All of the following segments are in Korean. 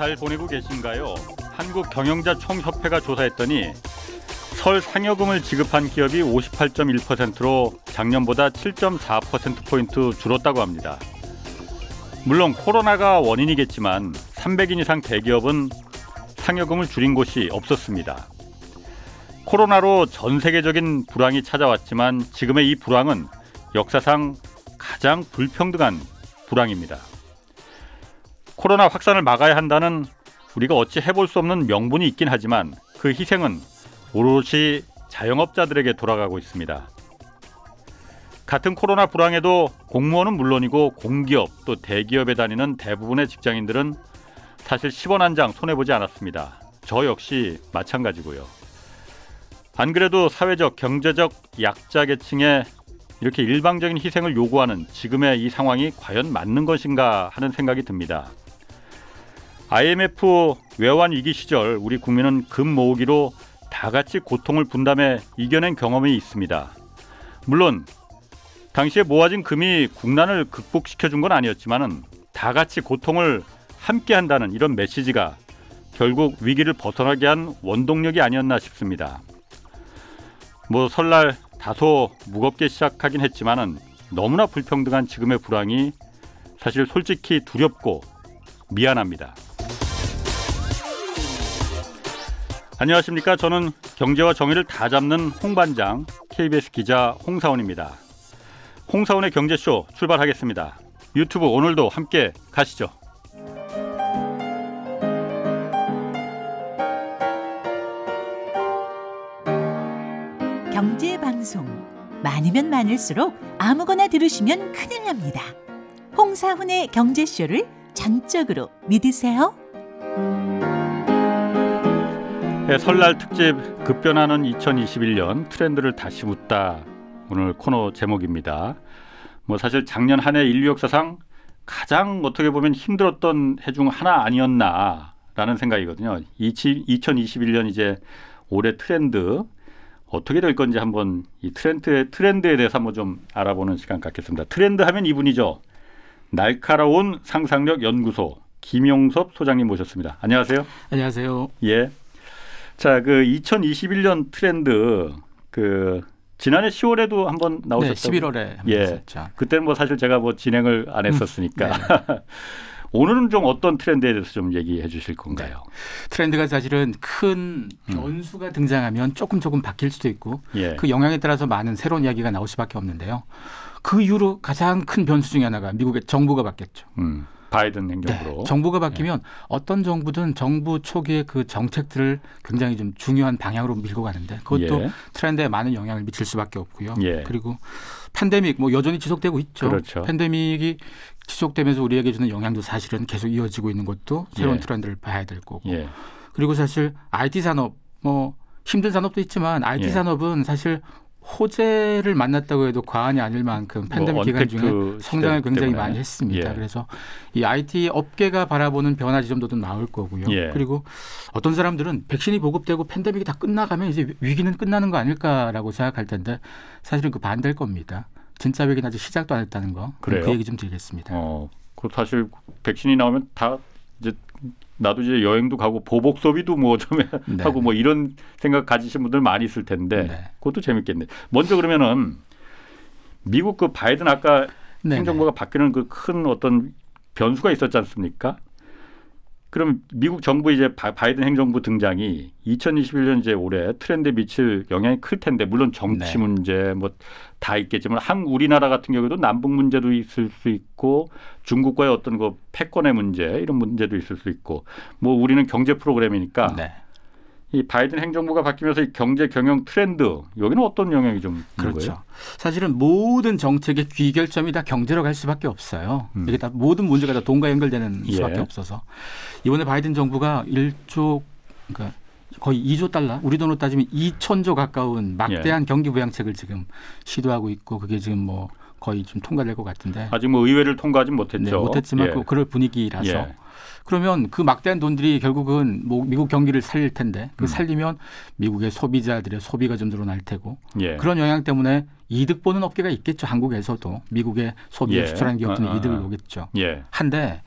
잘 보내고 계신가요? 한국경영자총협회가 조사했더니 설 상여금을 지급한 기업이 58.1%로 작년보다 7.4%포인트 줄었다고 합니다. 물론 코로나가 원인이겠지만 300인 이상 대기업은 상여금을 줄인 곳이 없었습니다. 코로나로 전 세계적인 불황이 찾아왔지만 지금의 이 불황은 역사상 가장 불평등한 불황입니다. 코로나 확산을 막아야 한다는 우리가 어찌 해볼 수 없는 명분이 있긴 하지만 그 희생은 오롯이 자영업자들에게 돌아가고 있습니다. 같은 코로나 불황에도 공무원은 물론이고 공기업 또 대기업에 다니는 대부분의 직장인들은 사실 10원 한 장 손해보지 않았습니다. 저 역시 마찬가지고요. 안 그래도 사회적, 경제적 약자 계층에 이렇게 일방적인 희생을 요구하는 지금의 이 상황이 과연 맞는 것인가 하는 생각이 듭니다. IMF 외환 위기 시절 우리 국민은 금 모으기로 다 같이 고통을 분담해 이겨낸 경험이 있습니다. 물론 당시에 모아진 금이 국난을 극복시켜 준 건 아니었지만은 다 같이 고통을 함께 한다는 이런 메시지가 결국 위기를 벗어나게 한 원동력이 아니었나 싶습니다. 뭐 설날 다소 무겁게 시작하긴 했지만은 너무나 불평등한 지금의 불황이 사실 솔직히 두렵고 미안합니다. 안녕하십니까. 저는 경제와 정의를 다 잡는 홍반장 KBS 기자 홍사원입니다. 홍사원의 경제쇼 출발하겠습니다. 유튜브 오늘도 함께 가시죠. 경제 방송 많으면 많을수록 아무거나 들으시면 큰일 납니다. 홍사훈의 경제쇼를 전적으로 믿으세요. 네, 설날 특집 급변하는 2021년 트렌드를 다시 묻다 오늘 코너 제목입니다. 뭐 사실 작년 한 해 인류 역사상 가장 어떻게 보면 힘들었던 해 중 하나 아니었나라는 생각이거든요. 20, 2 1년 이제 올해 트렌드 어떻게 될 건지 한번 이트렌드 트렌드에 대해서 한번 좀 알아보는 시간 갖겠습니다. 트렌드 하면 이분이죠. 날카로운 상상력 연구소 김용섭 소장님 모셨습니다. 안녕하세요. 안녕하세요. 예. 자, 그 2021년 트렌드 그 지난해 10월에도 한번 나오셨죠? 네, 11월에 예. 그때는 뭐 사실 제가 뭐 진행을 안 음, 했었으니까. 네. 오늘은 좀 어떤 트렌드에 대해서 좀 얘기해 주실 건가요? 네. 트렌드가 사실은 큰 음. 변수가 음. 등장하면 조금 조금 바뀔 수도 있고 예. 그 영향에 따라서 많은 새로운 이야기가 나올 수밖에 없는데요. 그 이후로 가장 큰 변수 중에 하나가 미국의 정부가 바뀌었죠. 음. 바이든 행정부로. 네. 정부가 바뀌면 네. 어떤 정부든 정부 초기의 그 정책들을 굉장히 좀 중요한 방향으로 밀고 가는데 그것도 예. 트렌드에 많은 영향을 미칠 수밖에 없고요. 예. 그리고 팬데믹 뭐 여전히 지속되고 있죠. 그렇죠. 팬데믹이 지속되면서 우리에게 주는 영향도 사실은 계속 이어지고 있는 것도 새로운 예. 트렌드를 봐야 될 거고. 예. 그리고 사실 IT 산업 뭐 힘든 산업도 있지만 IT 예. 산업은 사실 호재를 만났다고 해도 과언이 아닐 만큼 뭐 팬데믹 뭐 기간 중에 성장을 굉장히 때문에. 많이 했습니다. 예. 그래서 이 IT 업계가 바라보는 변화 지점도 나올 거고요. 예. 그리고 어떤 사람들은 백신이 보급되고 팬데믹이 다 끝나가면 이제 위기는 끝나는 거 아닐까라고 생각할 텐데 사실은 그 반대일 겁니다. 진짜 위기는 아직 시작도 안 했다는 거. 그 그래요? 그 얘기 좀 드리겠습니다. 어, 그 사실 백신이 나오면 다 나도 이제 여행도 가고 보복 소비도 뭐좀 네. 하고 뭐 이런 생각 가지신 분들 많이 있을 텐데 네. 그것도 재밌겠네. 먼저 그러면은 미국 그 바이든 아까 네, 네. 행정부가 바뀌는 그 큰 어떤 변수가 있었지 않습니까? 그럼 미국 정부 이제 바, 이든 행정부 등장이 2021년 이제 올해 트렌드에 미칠 영향이 클 텐데 물론 정치 네. 문제 뭐 다 있겠지만 한 우리나라 같은 경우에도 남북 문제도 있을 수 있고 중국과의 어떤 그 패권의 문제 이런 문제도 있을 수 있고 뭐 우리는 경제 프로그램이니까 네. 이 바이든 행정부가 바뀌면서 이 경제 경영 트렌드 여기는 어떤 영향이 좀 그렇죠. 거예요? 사실은 모든 정책의 귀결점이 다 경제로 갈 수밖에 없어요. 음. 이게 다 모든 문제가 다 돈과 연결되는 예. 수밖에 예. 없어서 이번에 바이든 정부가 1조 그러니까 거의 2조 달러, 우리 돈으로 따지면 2천조 가까운 막대한 예. 경기 부양책을 지금 시도하고 있고 그게 지금 뭐 거의 좀 통과될 것 같은데 아직 뭐 의회를 통과하지 못했죠. 네, 못했지만 예. 그 그럴 분위기라서 예. 그러면 그 막대한 돈들이 결국은 뭐 미국 경기를 살릴 텐데 그 음. 살리면 미국의 소비자들의 소비가 좀 늘어날 테고 예. 그런 영향 때문에 이득 보는 업계가 있겠죠. 한국에서도 미국의 소비를 예. 추천한 기업들은 아, 아, 이득을 어. 보겠죠. 예. 한데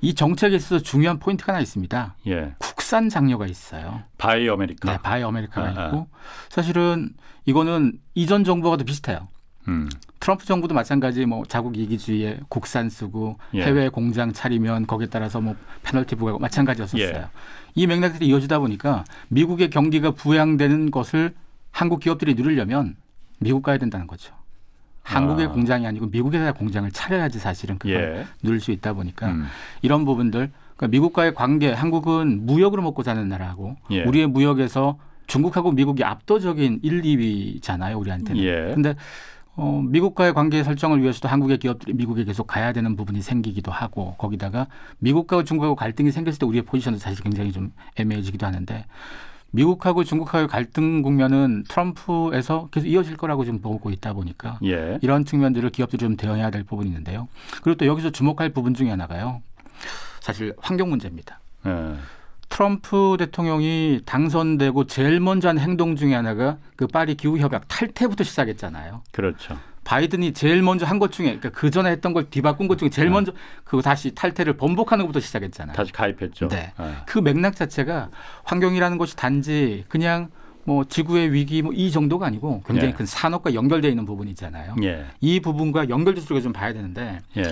이 정책에 있어서 중요한 포인트가 하나 있습니다. 예. 국산 장려가 있어요. 바이 아메리카. 네, 바이 아메리카가 아, 어, 어. 있고 사실은 이거는 이전 정부와도 비슷해요. 음. 트럼프 정부도 마찬가지 뭐 자국 이기주의에 국산 쓰고 예. 해외 공장 차리면 거기에 따라서 뭐 페널티 부과하고 마찬가지였었어요. 예. 이 맥락들이 이어지다 보니까 미국의 경기가 부양되는 것을 한국 기업들이 누리려면 미국 가야 된다는 거죠. 한국의 아. 공장이 아니고 미국에서 공장을 차려야지 사실은 그걸 예. 누릴 수 있다 보니까 음. 이런 부분들 그러니까 미국과의 관계 한국은 무역으로 먹고 사는 나라하고 예. 우리의 무역에서 중국하고 미국이 압도적인 1, 2위잖아요 우리한테는. 그런데 예. 어, 미국과의 관계 설정을 위해서도 한국의 기업들이 미국에 계속 가야 되는 부분이 생기기도 하고 거기다가 미국과 중국하고 갈등이 생겼을 때 우리의 포지션도 사실 굉장히 좀 애매해지기도 하는데 미국하고 중국하고의 갈등 국면은 트럼프에서 계속 이어질 거라고 지금 보고 있다 보니까 예. 이런 측면들을 기업들이 좀 대응해야 될 부분이 있는데요. 그리고 또 여기서 주목할 부분 중에 하나가요. 사실 환경 문제입니다. 예. 트럼프 대통령이 당선되고 제일 먼저 한 행동 중에 하나가 그 파리 기후 협약 탈퇴부터 시작했잖아요. 그렇죠. 바이든이 제일 먼저 한 것 중에 그러니까 그 전에 했던 걸 뒤바꾼 것 중에 제일 네. 먼저 그거 다시 탈퇴를 번복하는 것부터 시작했잖아요. 다시 가입했죠. 네. 네. 그 맥락 자체가 환경이라는 것이 단지 그냥 뭐 지구의 위기 뭐 이 정도가 아니고 굉장히 예. 큰 산업과 연결되어 있는 부분이잖아요. 예. 이 부분과 연결될수 우리가 좀 봐야 되는데 예.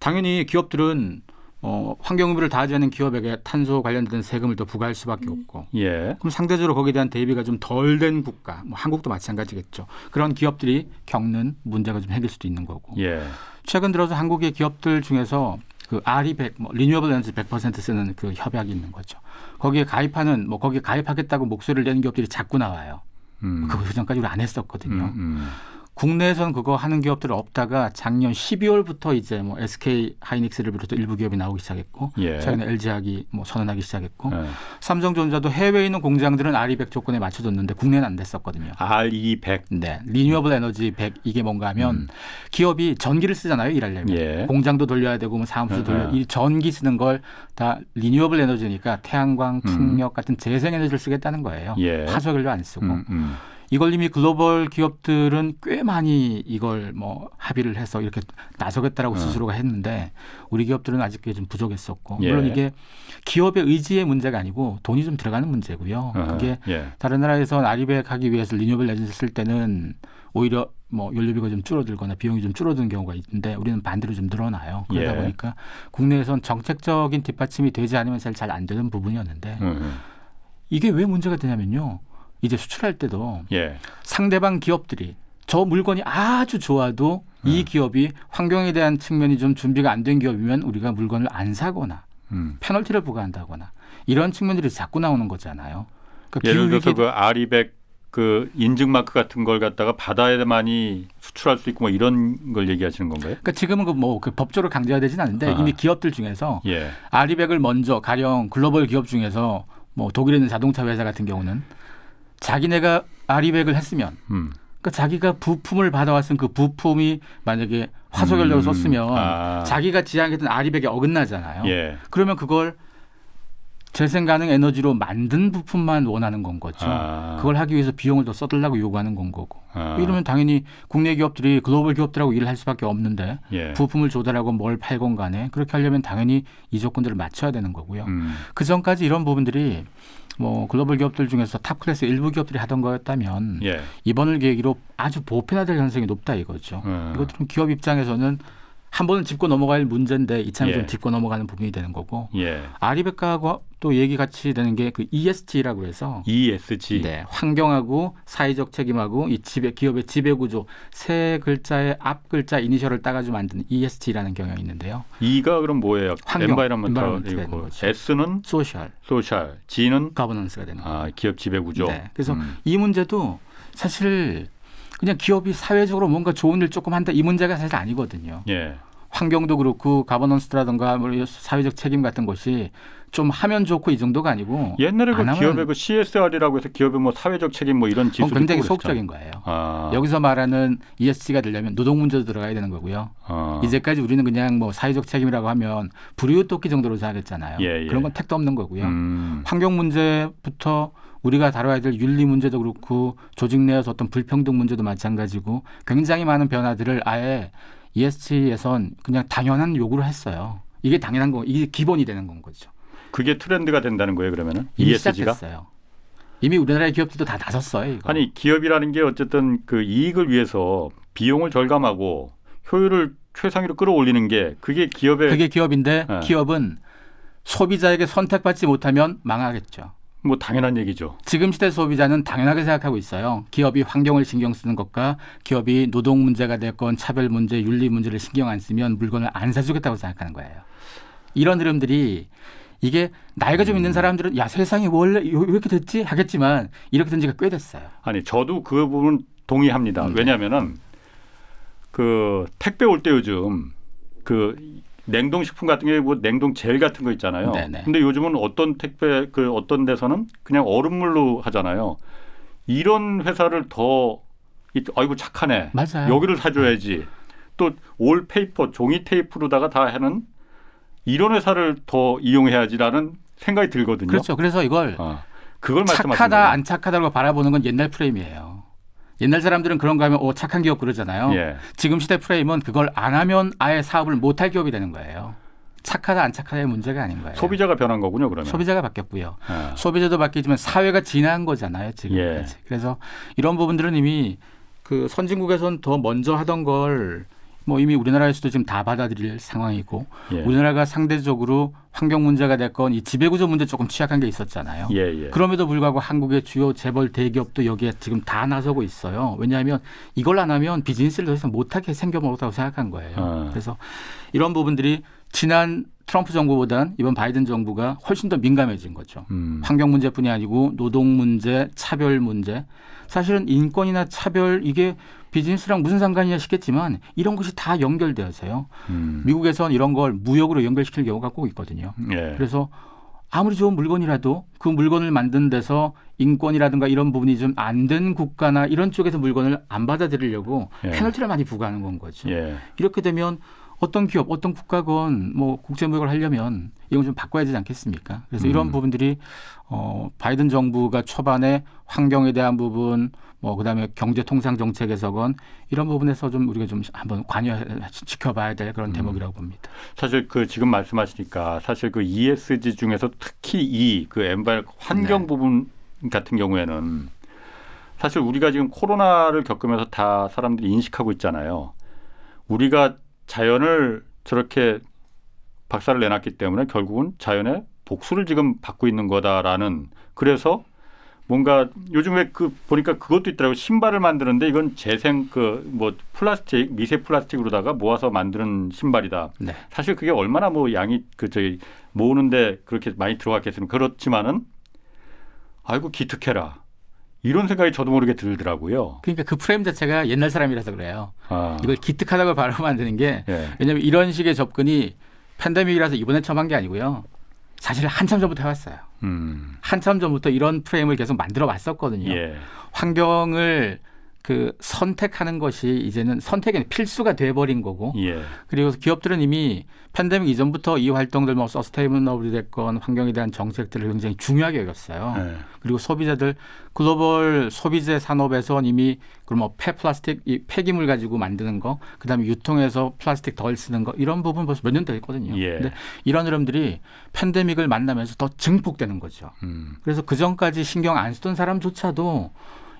당연히 기업들은 어, 환경 의무를 다하지 않는 기업에게 탄소 관련된 세금을 더 부과할 수밖에 없고 예. 그럼 상대적으로 거기에 대한 대비가 좀 덜 된 국가 뭐 한국도 마찬가지겠죠 그런 기업들이 겪는 문제가 좀 생길 수도 있는 거고 예. 최근 들어서 한국의 기업들 중에서 그 RE100, 뭐 리뉴얼블 에너지 100% 쓰는 그 협약이 있는 거죠. 거기에 가입하는 뭐 거기에 가입하겠다고 목소리를 내는 기업들이 자꾸 나와요. 음. 그거 그전까지 우리 안 했었거든요. 음, 음. 국내에선 그거 하는 기업들 없다가 작년 12월부터 이제 뭐 SK 하이닉스를 비롯해 일부 기업이 나오기 시작했고 예. 최근에 LG하기 뭐 선언하기 시작했고 예. 삼성전자도 해외에 있는 공장들은 RE100 조건에 맞춰줬는데 국내는 안 됐었거든요. RE100. 네. 리뉴얼블 에너지 100 이게 뭔가 하면 음. 기업이 전기를 쓰잖아요. 일하려면. 예. 공장도 돌려야 되고 뭐사무실 돌려 예. 이 전기 쓰는 걸 다 리뉴얼블 에너지니까 태양광, 음. 풍력 음. 같은 재생 에너지를 쓰겠다는 거예요. 예. 화석연료 안 쓰고. 음, 음. 이걸 이미 글로벌 기업들은 꽤 많이 이걸 뭐 합의를 해서 이렇게 나서겠다라고 어. 스스로가 했는데 우리 기업들은 아직 그게 좀 부족했었고 예. 물론 이게 기업의 의지의 문제가 아니고 돈이 좀 들어가는 문제고요. 어. 그게 예. 다른 나라에서 아리백하기 위해서 리뉴얼 에너지 쓸 때는 오히려 뭐 연료비가 좀 줄어들거나 비용이 좀 줄어드는 경우가 있는데 우리는 반대로 좀 늘어나요. 그러다 예. 보니까 국내에선 정책적인 뒷받침이 되지 않으면 잘 안 되는 부분이었는데 음. 이게 왜 문제가 되냐면요. 이제 수출할 때도 예. 상대방 기업들이 저 물건이 아주 좋아도 음. 이 기업이 환경에 대한 측면이 좀 준비가 안 된 기업이면 우리가 물건을 안 사거나 음. 페널티를 부과한다거나 이런 측면들이 자꾸 나오는 거잖아요. 그러니까 예를 들어서 그 아리백 그 인증 마크 같은 걸 갖다가 받아야만이 수출할 수 있고 뭐 이런 걸 얘기하시는 건가요? 그러니까 지금은 그뭐 그, 뭐 그 법적으로 강제가 되진 않는데 아. 이미 기업들 중에서 예. 아리백을 먼저 가령 글로벌 기업 중에서 뭐 독일에 있는 자동차 회사 같은 경우는 자기네가 아리백을 했으면 음. 그러니까 자기가 부품을 받아왔은 그 부품이 만약에 화소결료로 음. 썼으면 아. 자기가 지향했던 아리백에 어긋나잖아요. 예. 그러면 그걸 재생 가능 에너지로 만든 부품만 원하는 건 거죠. 아. 그걸 하기 위해서 비용을 더 써달라고 요구하는 건 거고. 아. 이러면 당연히 국내 기업들이 글로벌 기업들하고 일을 할 수밖에 없는데 예. 부품을 조달하고 뭘 팔건 간에 그렇게 하려면 당연히 이 조건들을 맞춰야 되는 거고요. 음. 그 전까지 이런 부분들이 뭐 글로벌 기업들 중에서 탑 클래스 일부 기업들이 하던 거였다면 예. 이번을 계기로 아주 보편화될 가능성이 높다 이거죠. 예. 이것들은 기업 입장에서는 한 번은 짚고 넘어갈 문제인데 이참에 예. 좀 짚고 넘어가는 부분이 되는 거고 예. 아리백과하고 또 얘기 같이 되는 게 그 ESG라고 해서 ESG 네, 환경하고 사회적 책임하고 이 지배 기업의 지배 구조 세 글자의 앞 글자 이니셜을 따가지고 만든 ESG라는 경향이 있는데요. E가 그럼 뭐예요? 환경, 엔바이런먼탈이고 뭐 그렇죠. S는 소셜, 소셜, G는 가버넌스가 되는 거예요. 아, 기업 지배 구조. 네, 그래서 음. 이 문제도 사실 그냥 기업이 사회적으로 뭔가 좋은 일 조금 한다 이 문제가 사실 아니거든요. 예. 환경도 그렇고 가버넌스라든가 뭐 사회적 책임 같은 것이 좀 하면 좋고 이 정도가 아니고 옛날에 그 기업의 그 CSR이라고 해서 기업의 뭐 사회적 책임 뭐 이런 어, 지수 굉장히 소극적인 거예요. 아. 여기서 말하는 ESG가 되려면 노동 문제도 들어가야 되는 거고요. 아. 이제까지 우리는 그냥 뭐 사회적 책임이라고 하면 불우유 토끼 정도로 잘했잖아요. 예, 예. 그런 건 택도 없는 거고요. 음. 환경 문제부터 우리가 다뤄야 될 윤리 문제도 그렇고 조직 내에서 어떤 불평등 문제도 마찬가지고 굉장히 많은 변화들을 아예 ESG에선 그냥 당연한 요구를 했어요. 이게 당연한 거, 이게 기본이 되는 건 거죠. 그게 트렌드가 된다는 거예요, 그러면은? 이미 ESG가? 시작됐어요. 이미 우리나라의 기업들도 다 나섰어요. 이거. 아니 기업이라는 게 어쨌든 그 이익을 위해서 비용을 절감하고 효율을 최상위로 끌어올리는 게 그게 기업의 그게 기업인데 네. 기업은 소비자에게 선택받지 못하면 망하겠죠. 뭐 당연한 얘기죠. 지금 시대 소비자는 당연하게 생각하고 있어요. 기업이 환경을 신경 쓰는 것과 기업이 노동 문제가 됐건 차별 문제, 윤리 문제를 신경 안 쓰면 물건을 안 사주겠다고 생각하는 거예요. 이런 흐름들이 이게 나이가 좀 음. 있는 사람들은 야 세상이 원래 이렇게 됐지 하겠지만 이렇게 된 지가 꽤 됐어요. 아니 저도 그 부분 동의합니다. 음. 왜냐하면은 그 택배 올 때 요즘 그 냉동식품 같은 게 뭐 냉동 젤 같은 거 있잖아요. 네네. 네. 근데 요즘은 어떤 택배 그 어떤 데서는 그냥 얼음물로 하잖아요. 이런 회사를 더 아이고 착하네. 맞아요. 여기를 사줘야지. 또 올 페이퍼 종이 테이프로다가 다 하는 이런 회사를 더 이용해야지라는 생각이 들거든요. 그렇죠. 그래서 이걸 어. 그걸 착하다 안 착하다고 바라보는 건 옛날 프레임이에요. 옛날 사람들은 그런가 하면 오 착한 기업 그러잖아요. 예. 지금 시대 프레임은 그걸 안 하면 아예 사업을 못 할 기업이 되는 거예요. 착하다 안 착하다의 문제가 아닌 거예요. 소비자가 변한 거군요, 그러면. 소비자가 바뀌었고요. 아. 소비자도 바뀌지만 사회가 진화한 거잖아요, 지금까지. 예. 그래서 이런 부분들은 이미 그 선진국에선 더 먼저 하던 걸뭐 이미 우리나라에서도 지금 다 받아들일 상황이고 예. 우리나라가 상대적으로 환경 문제가 됐건 이 지배구조 문제 조금 취약한 게 있었잖아요. 예, 예. 그럼에도 불구하고 한국의 주요 재벌 대기업도 여기에 지금 다 나서고 있어요. 왜냐하면 이걸 안 하면 비즈니스를 더 이상 못하게 생겨먹었다고 생각한 거예요. 아. 그래서 이런 부분들이 지난 트럼프 정부보단 이번 바이든 정부가 훨씬 더 민감해진 거죠. 음. 환경 문제뿐이 아니고 노동 문제, 차별 문제. 사실은 인권이나 차별 이게 비즈니스랑 무슨 상관이냐 싶겠지만 이런 것이 다 연결되어서요. 음. 미국에선 이런 걸 무역으로 연결시킬 경우가 꼭 있거든요. 예. 그래서 아무리 좋은 물건이라도 그 물건을 만든 데서 인권이라든가 이런 부분이 좀 안 된 국가나 이런 쪽에서 물건을 안 받아들이려고 예. 페널티를 많이 부과하는 건 거죠. 예. 이렇게 되면 어떤 기업, 어떤 국가건 뭐 국제무역을 하려면 이건 좀 바꿔야 되지 않겠습니까? 그래서 음. 이런 부분들이 어, 바이든 정부가 초반에 환경에 대한 부분, 뭐 그다음에 경제 통상 정책에서건 이런 부분에서 좀 우리가 좀 한번 관여 지켜봐야 될 그런 음. 대목이라고 봅니다. 사실 그 지금 말씀하시니까 사실 그 ESG 중에서 특히 이그 e, 엠발 환경 네. 부분 같은 경우에는 사실 우리가 지금 코로나를 겪으면서 다 사람들이 인식하고 있잖아요. 우리가 자연을 저렇게 박살을 내놨기 때문에 결국은 자연의 복수를 지금 받고 있는 거다라는 그래서 뭔가 요즘 에그 보니까 그것도 있더라고 신발을 만드는데 이건 재생 그 뭐 플라스틱 미세 플라스틱으로다가 모아서 만드는 신발이다. 네. 사실 그게 얼마나 뭐 양이 그 저기 모으는데 그렇게 많이 들어갔겠습니까? 그렇지만은 아이고 기특해라. 이런 생각이 저도 모르게 들더라고요. 그러니까 그 프레임 자체가 옛날 사람이라서 그래요. 아. 이걸 기특하다고 바라면 안 되는 게 예. 왜냐하면 이런 식의 접근이 팬데믹이라서 이번에 처음 한 게 아니고요. 사실 한참 전부터 해왔어요. 음. 한참 전부터 이런 프레임을 계속 만들어 왔었거든요. 예. 환경을 그 선택하는 것이 이제는 선택이 필수가 돼버린 거고 예. 그리고 기업들은 이미 팬데믹 이전부터 이 활동들 뭐 서스테이너블이 됐건 환경에 대한 정책들을 굉장히 중요하게 여겼어요. 예. 그리고 소비자들 글로벌 소비재 산업에서 이미 그럼 뭐 폐플라스틱 이 폐기물 가지고 만드는 거 그다음에 유통에서 플라스틱 덜 쓰는 거 이런 부분 벌써 몇 년 됐거든요. 예. 근데 이런 흐름들이 팬데믹을 만나면서 더 증폭되는 거죠. 음. 그래서 그 전까지 신경 안 쓰던 사람조차도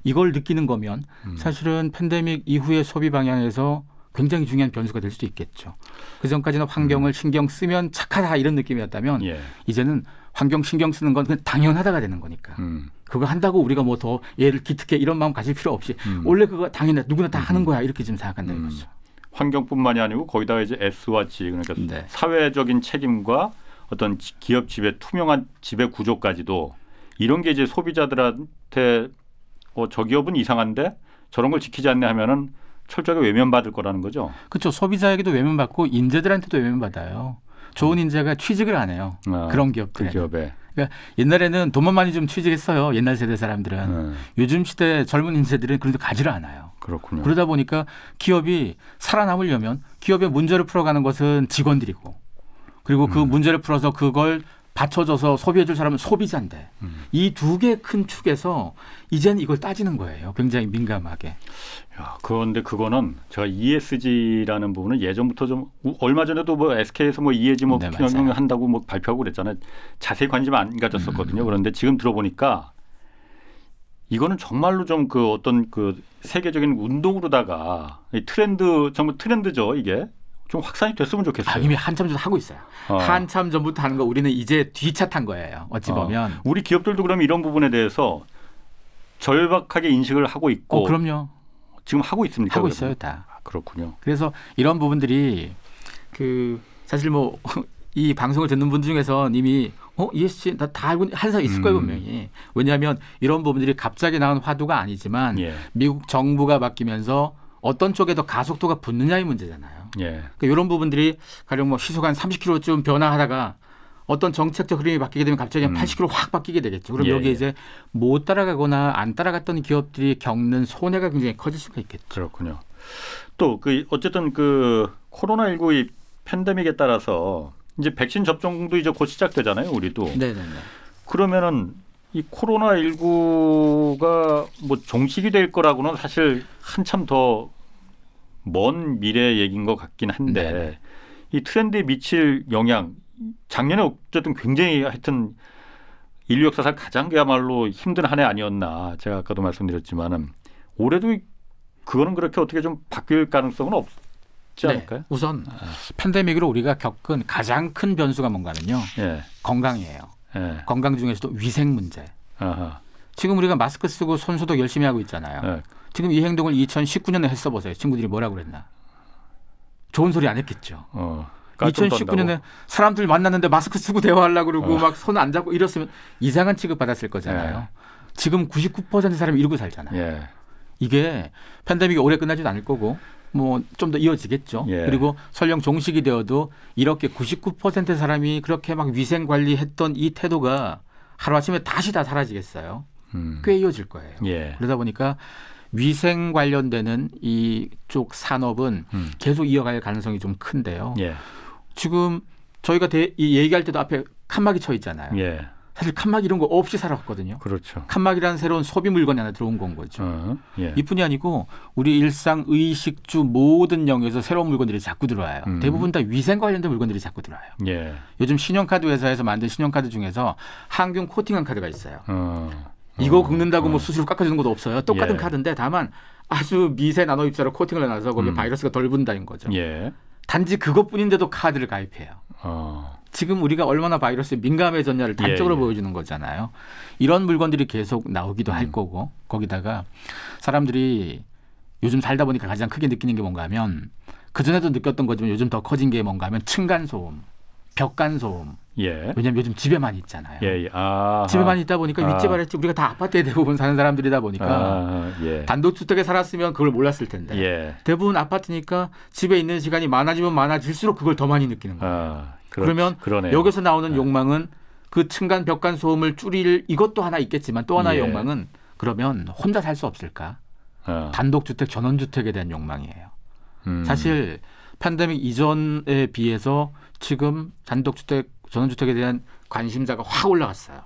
이걸 느끼는 거면 음. 사실은 팬데믹 이후의 소비 방향에서 굉장히 중요한 변수가 될 수도 있겠죠. 그 전까지는 환경을 음. 신경 쓰면 착하다 이런 느낌이었다면 예. 이제는 환경 신경 쓰는 건 당연하다가 되는 거니까. 음. 그거 한다고 우리가 뭐 더 얘를 기특해 이런 마음 가질 필요 없이 음. 원래 그거 당연해 누구나 다 하는 음. 거야 이렇게 지금 생각한다는 음. 거죠. 환경뿐만이 아니고 거기다가 이제 S와 G 그러니까 네. 사회적인 책임과 어떤 기업 지배 투명한 지배 구조까지도 이런 게 이제 소비자들한테 어, 저 기업은 이상한데 저런 걸 지키지 않네 하면은 철저하게 외면받을 거라는 거죠. 그렇죠. 소비자에게도 외면받고 인재들한테도 외면받아요. 좋은 인재가 취직을 안 해요. 아, 그런 기업들. 그 기업에. 그러니까 옛날에는 돈만 많이 좀 취직했어요. 옛날 세대 사람들은. 네. 요즘 시대 젊은 인재들은 그런데 가지를 않아요. 그렇군요. 그러다 보니까 기업이 살아남으려면 기업의 문제를 풀어가는 것은 직원들이고 그리고 그 음. 문제를 풀어서 그걸 받쳐줘서 소비해줄 사람은 소비자인데 음. 이두 개 큰 축에서 이젠 이걸 따지는 거예요. 굉장히 민감하게. 야, 그런데 그거는 제가 ESG라는 부분은 예전부터 좀 얼마 전에도 뭐 SK에서 뭐 ESG 뭐 네, 경을한다고뭐 발표하고 그랬잖아요. 자세히 관심 안 가졌었거든요. 음. 그런데 지금 들어보니까 이거는 정말로 좀 그 어떤 그 세계적인 운동으로다가 트렌드 정말 트렌드죠 이게 좀 확산이 됐으면 좋겠어요. 아, 이미 한참 전 하고 있어요. 어. 한참 전부터 하는 거 우리는 이제 뒤차 탄 거예요. 어찌 어. 보면 어. 우리 기업들도 그러면 이런 부분에 대해서 절박하게 인식을 하고 있고. 어, 그럼요. 지금 하고 있습니까? 하고 그러면? 있어요, 다. 아, 그렇군요. 그래서 이런 부분들이 그 사실 뭐 이 방송을 듣는 분 중에선 이미 어 ESG 나다 알고 한사 있을 음. 거예요 분명히 왜냐하면 이런 부분들이 갑자기 나온 화두가 아니지만 예. 미국 정부가 바뀌면서 어떤 쪽에 더 가속도가 붙느냐의 문제잖아요. 예. 그러니까 이런 부분들이 가령 뭐 시속 한 30km쯤 변화하다가 어떤 정책적 흐름이 바뀌게 되면 갑자기 음. 80km 확 바뀌게 되겠죠. 그럼 예, 여기 예. 이제 못 따라가거나 안 따라갔던 기업들이 겪는 손해가 굉장히 커질 수가 있겠죠. 그렇군요. 또그 어쨌든 그 코로나 19의 팬데믹에 따라서 이제 백신 접종도 이제 곧 시작되잖아요, 우리도. 네, 네, 그러면은 이 코로나 19가 뭐 종식이 될 거라고는 사실 한참 더먼 미래 얘기인 것 같긴 한데 네이 네. 트렌드에 미칠 영향 작년에 어쨌든 굉장히 하여튼 인류 역사상 가장 그야말로 힘든 한 해 아니었나 제가 아까도 말씀드렸지만은 올해도 그거는 그렇게 어떻게 좀 바뀔 가능성은 없지 네, 않을까요? 네, 우선 아. 팬데믹으로 우리가 겪은 가장 큰 변수가 뭔가는요 예. 건강이에요. 예. 건강 중에서도 위생 문제. 아하. 지금 우리가 마스크 쓰고 손소독 열심히 하고 있잖아요. 예. 지금 이 행동을 2019년에 했어 보세요. 친구들이 뭐라 그랬나. 좋은 소리 안 했겠죠. 어, 2019년에 사람들 만났는데 마스크 쓰고 대화하려고 그러고 어. 막손 안 잡고 이랬으면 이상한 취급 받았을 거잖아요. 예. 지금 99% 사람이 이러고 살잖아요. 예. 이게 팬데믹이 오래 끝나지도 않을 거고 뭐 좀 더 이어지겠죠. 예. 그리고 설령 종식이 되어도 이렇게 99% 사람이 그렇게 막 위생 관리했던 이 태도가 하루아침에 다시 다 사라지겠어요. 음. 꽤 이어질 거예요. 예. 그러다 보니까 위생 관련되는 이쪽 산업은 음. 계속 이어갈 가능성이 좀 큰데요. 예. 지금 저희가 대, 이 얘기할 때도 앞에 칸막이 쳐 있잖아요. 예. 사실 칸막이 이런 거 없이 살아왔거든요. 그렇죠. 칸막이라는 새로운 소비 물건이 하나 들어온 건 거죠. 어, 예. 이뿐이 아니고 우리 일상 의식주 모든 영역에서 새로운 물건들이 자꾸 들어와요. 음. 대부분 다 위생 관련된 물건들이 자꾸 들어와요. 예. 요즘 신용카드 회사에서 만든 신용카드 중에서 항균 코팅한 카드가 있어요. 어. 이거 어. 긁는다고 뭐 어. 수수료 깎아주는 것도 없어요. 똑같은 예. 카드인데 다만 아주 미세 나노 입자로 코팅을 해놔서 거기 음. 바이러스가 덜 분다인 거죠. 예. 단지 그것뿐인데도 카드를 가입해요. 어. 지금 우리가 얼마나 바이러스에 민감해졌냐를 예, 단적으로 예, 보여주는 거잖아요. 이런 물건들이 계속 나오기도 음. 할 거고 거기다가 사람들이 요즘 살다 보니까 가장 크게 느끼는 게 뭔가 하면 그전에도 느꼈던 거지만 요즘 더 커진 게 뭔가 하면 층간소음. 벽간 소음. 예. 왜냐면 요즘 집에만 있잖아요. 예, 아, 집에만 있다 보니까 아. 윗집 아랫집 우리가 다 아파트에 대부분 사는 사람들이다 보니까 아, 아, 예. 단독주택에 살았으면 그걸 몰랐을 텐데 예. 대부분 아파트니까 집에 있는 시간이 많아지면 많아질수록 그걸 더 많이 느끼는 거예요. 아, 그렇, 그러면 그러네요. 여기서 나오는 예. 욕망은 그 층간 벽간 소음을 줄일 이것도 하나 있겠지만 또 하나의 예. 욕망은 그러면 혼자 살 수 없을까? 단독주택 전원주택에 대한 욕망이에요. 음. 사실 팬데믹 이전에 비해서 지금 단독주택 전원주택에 대한 관심자가확 올라갔어요.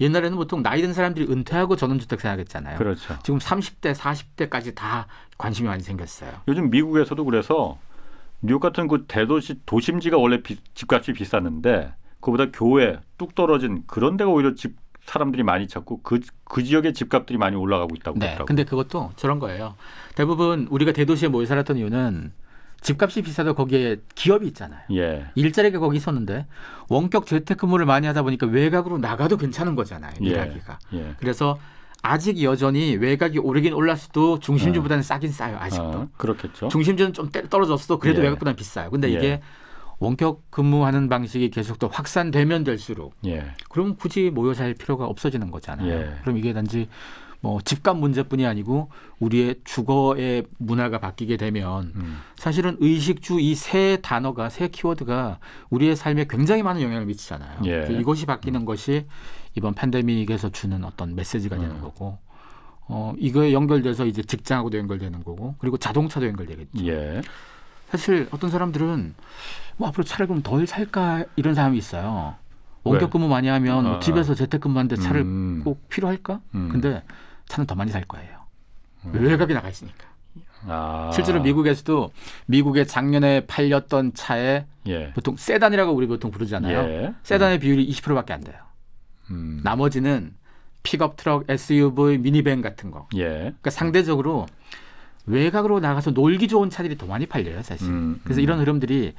옛날에는 보통 나이 든 사람들이 은퇴하고 전원주택 생각했잖아요. 그렇죠. 지금 30대, 40대까지 다 관심이 많이 생겼어요. 요즘 미국에서도 그래서 뉴욕 같은 그 대도시 도심지가 원래 비, 집값이 비쌌는데 그보다 교외 뚝 떨어진 그런 데가 오히려 집 사람들이 많이 찾고 그, 그 지역의 집값들이 많이 올라가고 있다고 네, 그러더라고요. 근데 그것도 저런 거예요. 대부분 우리가 대도시에 모여 살았던 이유는 집값이 비싸도 거기에 기업이 있잖아요. 예. 일자리가 거기 있었는데 원격 재택근무를 많이 하다 보니까 외곽으로 나가도 괜찮은 거잖아요. 예. 일하기가. 예. 그래서 아직 여전히 외곽이 오르긴 올랐어도 중심지보다는 어. 싸긴 싸요. 아직도. 아, 그렇겠죠. 중심지는 좀 떨어졌어도 그래도 예. 외곽보다는 비싸요. 근데 예. 이게 원격 근무하는 방식이 계속 또 확산되면 될수록 예. 그럼 굳이 모여 살 필요가 없어지는 거잖아요. 예. 그럼 이게 단지 뭐 집값 문제뿐이 아니고 우리의 주거의 문화가 바뀌게 되면 음. 사실은 의식주 이 세 단어가 세 키워드가 우리의 삶에 굉장히 많은 영향을 미치잖아요. 예. 이것이 바뀌는 음. 것이 이번 팬데믹에서 주는 어떤 메시지가 음. 되는 거고 어 이거에 연결돼서 이제 직장하고도 연결되는 거고 그리고 자동차도 연결되겠죠. 예. 사실 어떤 사람들은 뭐 앞으로 차를 그럼 덜 살까 이런 사람이 있어요. 원격 근무 많이 하면 아. 뭐 집에서 아. 재택근무하는데 차를 음. 꼭 필요할까? 음. 근데 차는 더 많이 살 거예요. 음. 외곽에 나가 있으니까. 아. 실제로 미국에서도 미국의 작년에 팔렸던 차에 예. 보통 세단이라고 우리 보통 부르잖아요. 예. 음. 세단의 음. 비율이 20%밖에 안 돼요. 음. 나머지는 픽업 트럭, SUV, 미니밴 같은 거. 예. 그러니까 상대적으로 외곽으로 나가서 놀기 좋은 차들이 더 많이 팔려요, 사실. 음, 그래서 음. 이런 흐름들이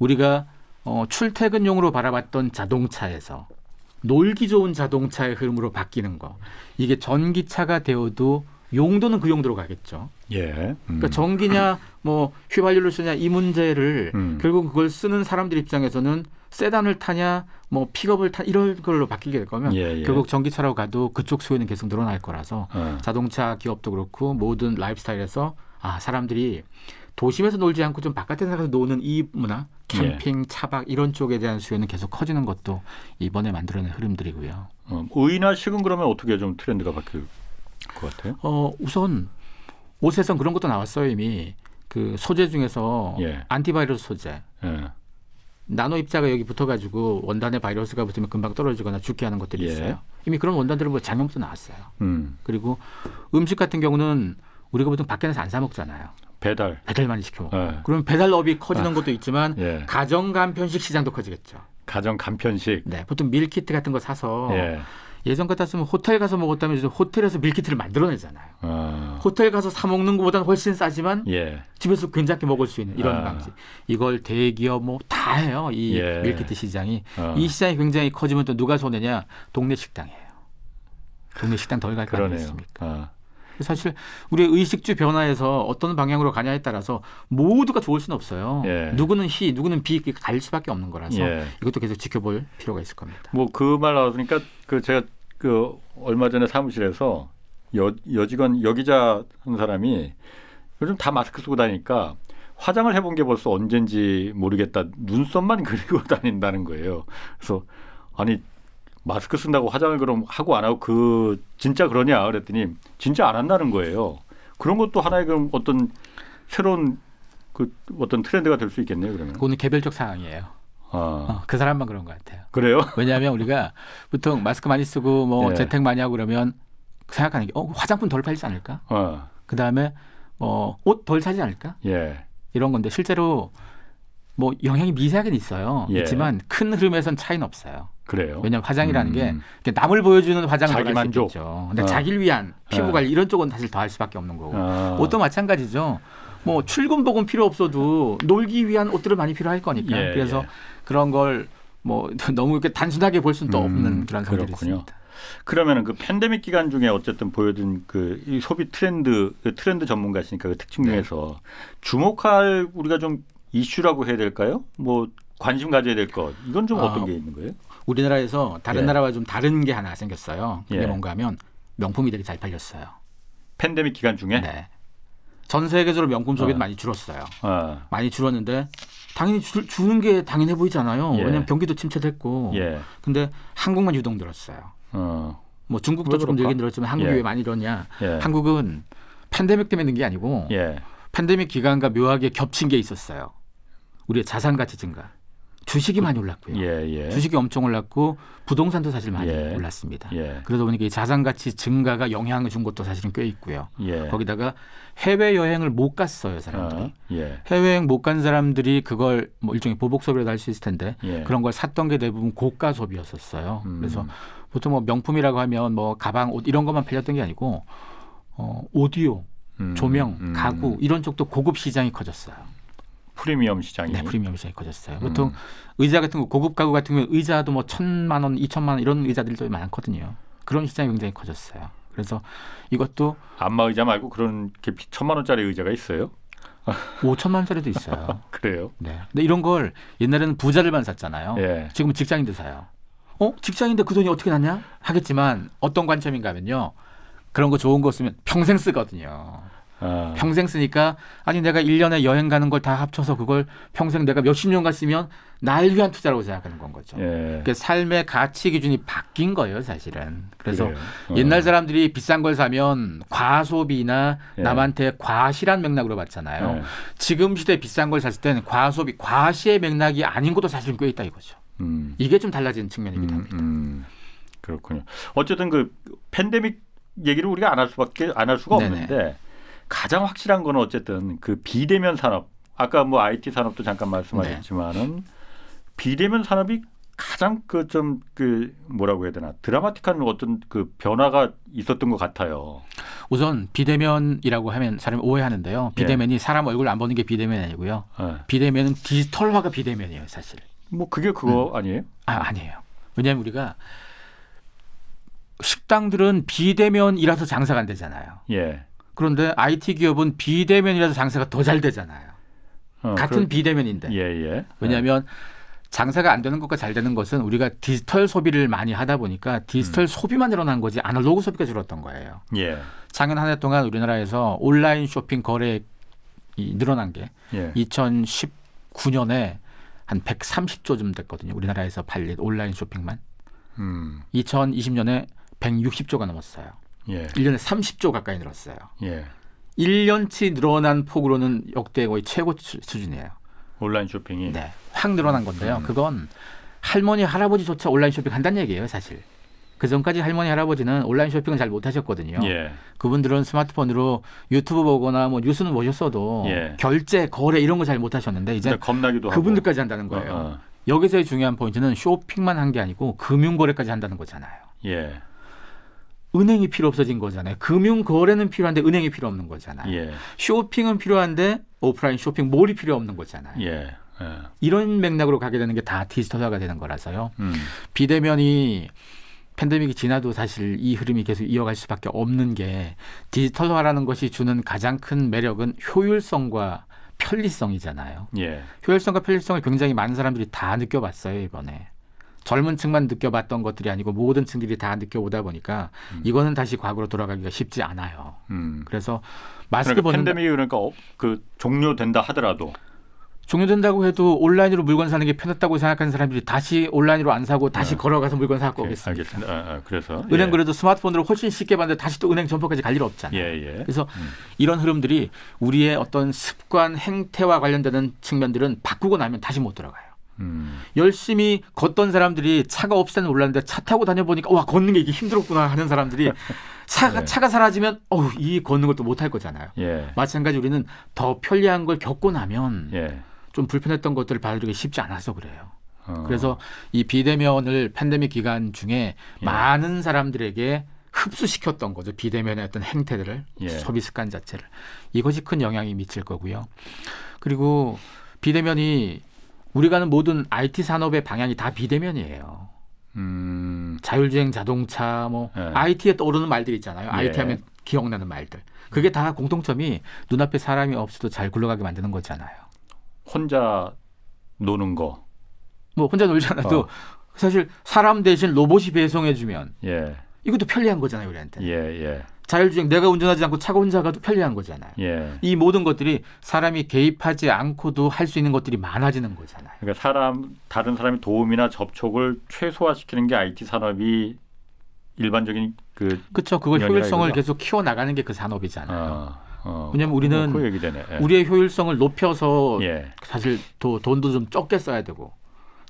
우리가 어, 출퇴근용으로 바라봤던 자동차에서 놀기 좋은 자동차의 흐름으로 바뀌는 거. 이게 전기차가 되어도 용도는 그 용도로 가겠죠. 예. 그러니까 음. 그러니까 전기냐 뭐 휘발유를 쓰냐 이 문제를 음. 결국 그걸 쓰는 사람들 입장에서는 세단을 타냐 뭐 픽업을 타 이런 걸로 바뀌게 될 거면 예, 예. 결국 전기차라고 가도 그쪽 수요는 계속 늘어날 거라서 예. 자동차 기업도 그렇고 모든 라이프스타일에서 아 사람들이 도심에서 놀지 않고 좀 바깥에 나가서 노는 이 문화, 캠핑, 예. 차박 이런 쪽에 대한 수요는 계속 커지는 것도 이번에 만들어낸 흐름들이고요. 음, 어, 의나 식은 그러면 어떻게 좀 트렌드가 바뀔 것 같아요? 어, 우선 옷에선 그런 것도 나왔어요 이미 그 소재 중에서 예. 안티바이러스 소재. 예. 나노 입자가 여기 붙어가지고 원단에 바이러스가 붙으면 금방 떨어지거나 죽게 하는 것들이 예. 있어요. 이미 그런 원단들은 뭐 작년부터 나왔어요. 음. 그리고 음식 같은 경우는 우리가 보통 밖에서 안 사 먹잖아요. 배달. 배달 많이 시켜 먹고. 네. 그럼 배달업이 커지는 아. 것도 있지만 예. 가정 간편식 시장도 커지겠죠. 가정 간편식. 네, 보통 밀키트 같은 거 사서 예. 예전 같았으면 호텔 가서 먹었다면 요즘 호텔에서 밀키트를 만들어내잖아요. 아. 호텔 가서 사 먹는 것보다는 훨씬 싸지만 예. 집에서 괜찮게 먹을 수 있는 이런 아. 방식. 이걸 대기업 뭐 다 해요. 이 예. 밀키트 시장이 아. 이 시장이 굉장히 커지면 또 누가 손해냐? 동네 식당이에요. 동네 식당 덜 갈 거 아니겠습니까? 사실 우리의 의식주 변화에서 어떤 방향으로 가냐에 따라서 모두가 좋을 수는 없어요. 예. 누구는 희, 누구는 비갈 수밖에 없는 거라서 예. 이것도 계속 지켜볼 필요가 있을 겁니다. 뭐 그 말 나왔으니까 그 제가 그 얼마 전에 사무실에서 여, 여직원 여기자 한 사람이 요즘 다 마스크 쓰고 다니까 화장을 해본 게 벌써 언젠지 모르겠다 눈썹만 그리고 다닌다는 거예요. 그래서 아니 마스크 쓴다고 화장을 그럼 하고 안 하고 그 진짜 그러냐 그랬더니 진짜 안 한다는 거예요. 그런 것도 하나의 그럼 어떤 새로운 그 어떤 트렌드가 될 수 있겠네요. 그러면 그거 개별적 상황이에요. 아. 어, 그 사람만 그런 것 같아요. 그래요? 왜냐하면 우리가 보통 마스크 많이 쓰고 뭐 네. 재택 많이 하고 그러면 생각하는 게 어, 화장품 덜 팔지 않을까? 어. 그 다음에 어, 뭐 옷 덜 사지 않을까? 예. 이런 건데 실제로 뭐 영향이 미세하게 있어요. 예. 있지만 큰 흐름에선 차이는 없어요. 그래요. 왜냐하면 화장이라는 음. 게 남을 보여주는 화장을 자기 만족. 죠 근데 어. 자기를 위한 어. 피부 관리 이런 쪽은 사실 더 할 수밖에 없는 거고 어. 옷도 마찬가지죠. 뭐 출근복은 필요 없어도 놀기 위한 옷들을 많이 필요할 거니까 예, 그래서 예. 그런 걸 뭐 너무 이렇게 단순하게 볼 수는 또 음, 없는 음, 그런 성격이 있습 그러면은 그 팬데믹 기간 중에 어쨌든 보여준 그이 소비 트렌드 그 트렌드 전문가시니까 그 특징 네. 중에서 네. 주목할 우리가 좀 이슈라고 해야 될까요? 뭐 관심 가져야 될 것 이건 좀 아, 어떤 아, 게 있는 거예요? 우리나라에서 다른 예. 나라와 좀 다른 게 하나 생겼어요. 그게 예. 뭔가 하면 명품이 되게 잘 팔렸어요. 팬데믹 기간 중에? 네. 전 세계적으로 명품 소비도 어. 많이 줄었어요. 어. 많이 줄었는데 당연히 줄, 주는 게 당연해 보이잖아요. 예. 왜냐하면 경기도 침체됐고. 예. 근데 한국만 유동 늘었어요. 어. 뭐 중국도 조금 늘긴 늘었지만 한국이 예. 왜 많이 늘었냐. 예. 한국은 팬데믹 때문에 는 게 아니고 예. 팬데믹 기간과 묘하게 겹친 게 있었어요. 우리의 자산 가치 증가. 주식이 많이 올랐고요. 예, 예. 주식이 엄청 올랐고 부동산도 사실 많이 예. 올랐습니다. 예. 그러다 보니까 이 자산 가치 증가가 영향을 준 것도 사실은 꽤 있고요. 예. 거기다가 해외 여행을 못 갔어요, 사람들이. 어, 아, 예. 해외 여행 못 간 사람들이 그걸 뭐 일종의 보복 소비라도 할수 있을 텐데 그런 걸 샀던 게 대부분 고가 소비였었어요. 음. 그래서 보통 뭐 명품이라고 하면 뭐 가방, 옷 이런 것만 팔렸던 게 아니고 어, 오디오, 음, 조명, 음. 가구 이런 쪽도 고급 시장이 커졌어요. 프리미엄 시장이 네, 프리미엄 시장이 커졌어요. 음. 보통 의자 같은 거 고급 가구 같은 경우 의자도 뭐 천만 원, 이천만 원 이런 의자들도 많거든요. 그런 시장이 굉장히 커졌어요. 그래서 이것도 안마 의자 말고 그런 천만 원짜리 의자가 있어요? 오천만 원짜리도 있어요. 그래요? 네. 근데 이런 걸 옛날에는 부자들만 샀잖아요. 예. 지금 직장인들 사요. 어? 직장인데 그 돈이 어떻게 나냐? 하겠지만 어떤 관점인가 면요 그런 거 좋은 거 쓰면 평생 쓰거든요. 아. 평생 쓰니까 아니 내가 일년에 여행 가는 걸 다 합쳐서 그걸 평생 내가 몇십 년갔으면날 위한 투자라고 생각하는 건 거죠. 예. 그 삶의 가치 기준이 바뀐 거예요, 사실은. 그래서 어. 옛날 사람들이 비싼 걸 사면 과소비나 예. 남한테 과실한 맥락으로 봤잖아요. 예. 지금 시대 비싼 걸 샀을 때는 과소비, 과시의 맥락이 아닌 것도 사실꽤 있다 이거죠. 음. 이게 좀 달라진 측면이기도 음, 합니다. 음. 그렇군요. 어쨌든 그 팬데믹 얘기를 우리가 안 할 수밖에 안 할 수가 네네. 없는데 가장 확실한 거는 어쨌든 그 비대면 산업 아까 뭐 IT 산업도 잠깐 말씀하셨지만은 네. 비대면 산업이 가장 그 좀그 그 뭐라고 해야 되나 드라마틱한 어떤 그 변화가 있었던 것 같아요. 우선 비대면이라고 하면 사람이 오해하는데요. 예. 비대면이 예. 사람 얼굴 안 보는 게 비대면이 아니고요. 예. 비대면은 디지털화가 비대면이에요, 사실. 뭐 그게 그거 음. 아니에요? 아 아니에요. 왜냐하면 우리가 식당들은 비대면이라서 장사가 안 되잖아요. 예. 그런데 IT 기업은 비대면이라서 장사가 더 잘 되잖아요. 어, 같은 그 비대면인데. 예, 예. 예. 왜냐하면 장사가 안 되는 것과 잘 되는 것은 우리가 디지털 소비를 많이 하다 보니까 디지털 음. 소비만 늘어난 거지 아날로그 소비가 줄었던 거예요. 예. 작년 한 해 동안 우리나라에서 온라인 쇼핑 거래 이 늘어난 게 예. 2019년에 한 130조쯤 됐거든요. 우리나라에서 팔린 온라인 쇼핑만. 음. 2020년에 160조가 넘었어요. 예. 1년에 30조 가까이 늘었어요. 예. 1년치 늘어난 폭으로는 역대 거의 최고 수준이에요. 온라인 쇼핑이 네, 확 늘어난 건데요. 음. 그건 할머니 할아버지조차 온라인 쇼핑 한다는 얘기예요, 사실. 그 전까지 할머니 할아버지는 온라인 쇼핑을 잘 못하셨거든요. 예. 그분들은 스마트폰으로 유튜브 보거나 뭐 뉴스는 보셨어도 예. 결제 거래 이런 거 잘 못하셨는데 이제 겁나기도 그분들까지 하고. 한다는 거예요. 어, 어. 여기서의 중요한 포인트는 쇼핑만 한 게 아니고 금융 거래까지 한다는 거잖아요. 예. 은행이 필요 없어진 거잖아요. 금융 거래는 필요한데 은행이 필요 없는 거잖아요. 예. 쇼핑은 필요한데 오프라인 쇼핑 몰이 필요 없는 거잖아요. 예. 예. 이런 맥락으로 가게 되는 게 다 디지털화가 되는 거라서요. 음. 비대면이 팬데믹이 지나도 사실 이 흐름이 계속 이어갈 수밖에 없는 게 디지털화라는 것이 주는 가장 큰 매력은 효율성과 편리성이잖아요. 예. 효율성과 편리성을 굉장히 많은 사람들이 다 느껴봤어요 이번에. 젊은 층만 느껴봤던 것들이 아니고 모든 층들이 다 느껴오다 보니까 음. 이거는 다시 과거로 돌아가기가 쉽지 않아요. 음. 그래서 그러니까 마스크 그러니까 벗는 팬데믹이 그러니까 어, 그 종료된다 하더라도 종료된다고 해도 온라인으로 물건 사는 게 편했다고 생각하는 사람들이 다시 온라인으로 안 사고 다시 네. 걸어가서 물건 사고 오겠습니다. 알겠습니다. 아, 아, 그래서 은행 예. 그래도 스마트폰으로 훨씬 쉽게 받는데 다시 또 은행 점포까지 갈 일 없잖아요. 예, 예. 그래서 음. 이런 흐름들이 우리의 어떤 습관 행태와 관련되는 측면들은 바꾸고 나면 다시 못 돌아가요. 음. 열심히 걷던 사람들이 차가 없애는 올랐는데 차 타고 다녀보니까 와 걷는 게 이게 힘들었구나 하는 사람들이 차가 네. 차가 사라지면 어우 이 걷는 것도 못할 거잖아요. 예. 마찬가지 우리는 더 편리한 걸 겪고 나면 예. 좀 불편했던 것들을 받아들이기 쉽지 않아서 그래요. 어. 그래서 이 비대면을 팬데믹 기간 중에 예. 많은 사람들에게 흡수시켰던 거죠. 비대면의 어떤 행태들을 예. 소비 습관 자체를 이것이 큰 영향이 미칠 거고요. 그리고 비대면이 우리가 하는 모든 IT 산업의 방향이 다 비대면이에요. 음... 자율주행 자동차 뭐 네. 예. IT에 떠오르는 말들 있잖아요. 예. IT 하면 기억나는 말들. 그게 다 공통점이 눈앞에 사람이 없어도 잘 굴러가게 만드는 거잖아요. 혼자 노는 거. 뭐 혼자 놀지 않아도 어. 사실 사람 대신 로봇이 배송해 주면 예. 이것도 편리한 거잖아요, 우리한테. 예, 예. 자율주행 내가 운전하지 않고 차가 혼자 가도 편리한 거잖아요. 예. 이 모든 것들이 사람이 개입하지 않고도 할 수 있는 것들이 많아지는 거잖아요. 그러니까 사람 다른 사람이 도움이나 접촉을 최소화시키는 게 IT 산업이 일반적인 그 그렇죠. 그걸 효율성을 계속 키워 나가는 게 그 산업이잖아요. 아. 어, 왜냐면 우리는 그 예. 우리의 효율성을 높여서 예. 사실 더 돈도 좀 적게 써야 되고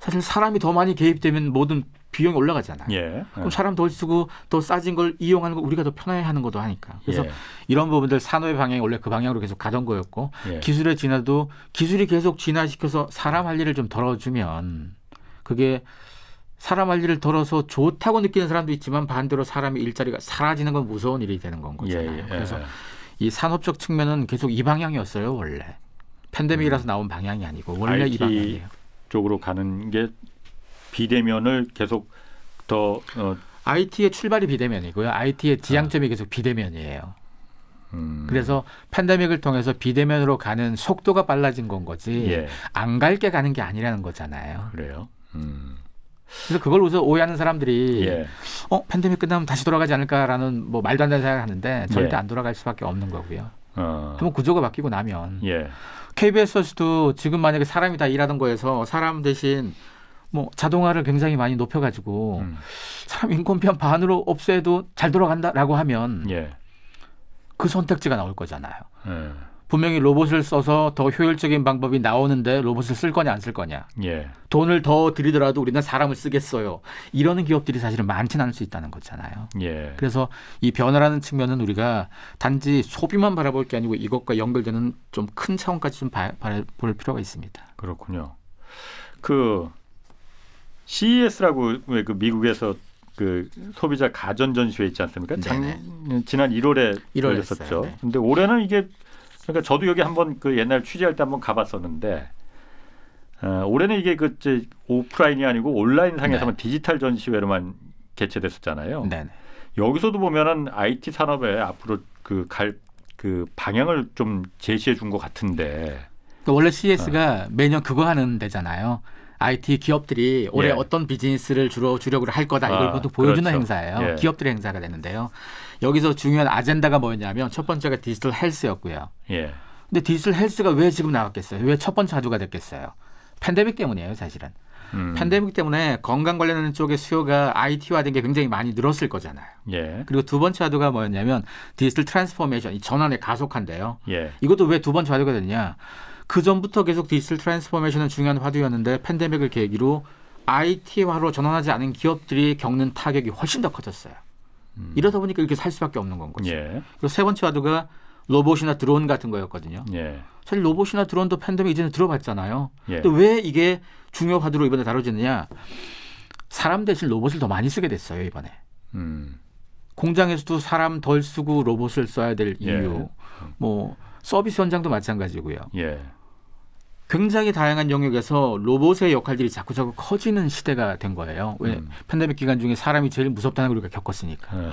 사실 사람이 더 많이 개입되면 모든 비용이 올라가잖아요. 예. 그럼 예. 사람 덜 쓰고 더 싸진 걸 이용하는 거 우리가 더 편하게 하는 것도 하니까. 그래서 예. 이런 부분들 산업의 방향이 원래 그 방향으로 계속 가던 거였고 예. 기술의 진화도 기술이 계속 진화시켜서 사람 할 일을 좀 덜어주면 그게 사람 할 일을 덜어서 좋다고 느끼는 사람도 있지만 반대로 사람의 일자리가 사라지는 건 무서운 일이 되는 건 예, 거잖아요. 예. 그래서 이 산업적 측면은 계속 이 방향이었어요 원래 팬데믹이라서 음. 나온 방향이 아니고 원래 이 방향이에요. 쪽으로 가는 게 비대면을 계속 더 어, IT의 출발이 비대면이고요. IT의 지향점이 아. 계속 비대면이에요. 음. 그래서 팬데믹을 통해서 비대면으로 가는 속도가 빨라진 건 거지 예. 안 갈게 가는 게 아니라는 거잖아요. 그래요. 음. 그래서 그걸 우선 오해하는 사람들이 예. 어 팬데믹 끝나면 다시 돌아가지 않을까라는 뭐 말도 안 되는 생각 하는데 절대 예. 안 돌아갈 수밖에 없는 거고요. 어. 한번 구조가 바뀌고 나면 예. KBS에서도 지금 만약에 사람이 다 일하던 거에서 사람 대신 뭐 자동화를 굉장히 많이 높여가지고 음. 사람 인건비한 반으로 없애도 잘 돌아간다라고 하면 예. 그 선택지가 나올 거잖아요. 예. 분명히 로봇을 써서 더 효율적인 방법이 나오는데 로봇을 쓸 거냐 안 쓸 거냐. 예. 돈을 더 들이더라도 우리는 사람을 쓰겠어요. 이러는 기업들이 사실은 많지는 않을 수 있다는 거잖아요. 예. 그래서 이 변화라는 측면은 우리가 단지 소비만 바라볼 게 아니고 이것과 연결되는 좀 큰 차원까지 좀 바, 바라볼 필요가 있습니다. 그렇군요. 그 CES라고 왜그 미국에서 그 소비자 가전 전시회 있지 않습니까? 네네. 작, 지난 1월에 1월 열렸었죠. 네. 근데 올해는 이게 그러니까 저도 여기 한번 그 옛날 취재할 때 한번 가봤었는데 어, 올해는 이게 그 오프라인이 아니고 온라인 상에서만 네. 디지털 전시회로만 개최됐었잖아요. 네네. 여기서도 보면은 IT 산업에 앞으로 그 갈그 그 방향을 좀 제시해 준 것 같은데. 그러니까 원래 CS가 e 어. 매년 그거 하는 데잖아요. IT 기업들이 올해 예. 어떤 비즈니스를 주로 주력으로 할 거다 이걸 아, 보여주는 그렇죠. 행사예요. 예. 기업들의 행사가 되는데요. 여기서 중요한 아젠다가 뭐였냐면 첫 번째가 디지털 헬스였고요. 그런데 예. 디지털 헬스가 왜 지금 나왔겠어요? 왜 첫 번째 화두가 됐겠어요? 팬데믹 때문이에요, 사실은. 음. 팬데믹 때문에 건강 관련하는 쪽의 수요가 IT화된 게 굉장히 많이 늘었을 거잖아요. 예. 그리고 두 번째 화두가 뭐였냐면 디지털 트랜스포메이션, 이전환에가속한인데요 예. 이것도 왜 두 번째 화두가 됐냐? 그 전부터 계속 디지털 트랜스포메이션은 중요한 화두였는데 팬데믹을 계기로 IT화로 전환하지 않은 기업들이 겪는 타격이 훨씬 더 커졌어요. 음. 이러다 보니까 이렇게 살 수밖에 없는 건 거죠. 예. 그리고 세 번째 화두가 로봇이나 드론 같은 거였거든요. 예. 사실 로봇이나 드론도 팬데믹이전에 들어봤잖아요. 예. 근데 왜 이게 중요 화두로 이번에 다뤄지느냐? 사람 대신 로봇을 더 많이 쓰게 됐어요 이번에. 음. 공장에서도 사람 덜 쓰고 로봇을 써야 될 예. 이유. 뭐 서비스 현장도 마찬가지고요. 예. 굉장히 다양한 영역에서 로봇의 역할들이 자꾸자꾸 커지는 시대가 된 거예요. 왜 음. 팬데믹 기간 중에 사람이 제일 무섭다는 걸 우리가 겪었으니까. 음.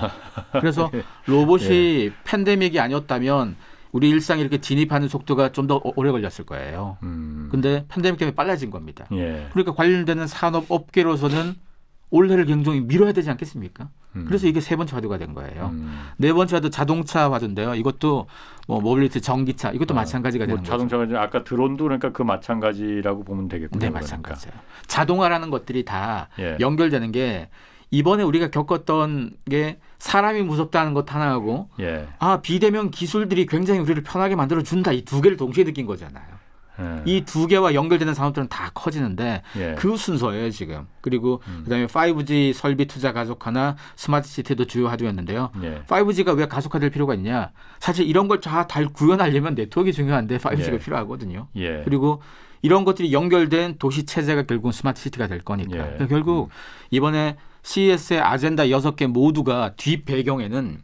그래서 예. 로봇이 예. 팬데믹이 아니었다면 우리 일상에 이렇게 진입하는 속도가 좀 더 오래 걸렸을 거예요. 음. 근데 팬데믹 때문에 빨라진 겁니다. 예. 그러니까 관련되는 산업 업계로서는 올해를 굉장히 미뤄야 되지 않겠습니까? 음. 그래서 이게 세 번째 화두가 된 거예요. 음. 네 번째 화두 자동차 화두인데요. 이것도 뭐 모빌리티 전기차 이것도 아, 마찬가지가 뭐 되는 자동차 거죠. 아까 드론도 그러니까 그 마찬가지라고 보면 되겠군요. 네, 그러니까. 마찬가지예요. 자동화라는 것들이 다 예. 연결되는 게 이번에 우리가 겪었던 게 사람이 무섭다는 것 하나하고 예. 아 비대면 기술들이 굉장히 우리를 편하게 만들어 준다 이 두 개를 동시에 느낀 거잖아요. 음. 이두 개와 연결되는 산업들은 다 커지는데 예. 그 순서예요 지금. 그리고 음. 그다음에 5G 설비 투자 가속화나 스마트 시티도 주요 화두였는데요. 예. 5G가 왜 가속화될 필요가 있냐? 사실 이런 걸 다 구현하려면 네트워크가 중요한데 5G가 예. 필요하거든요. 예. 그리고 이런 것들이 연결된 도시 체제가 결국은 스마트 시티가 될 거니까. 예. 결국 음. 이번에 CES의 아젠다 여섯 개 모두가 뒷 배경에는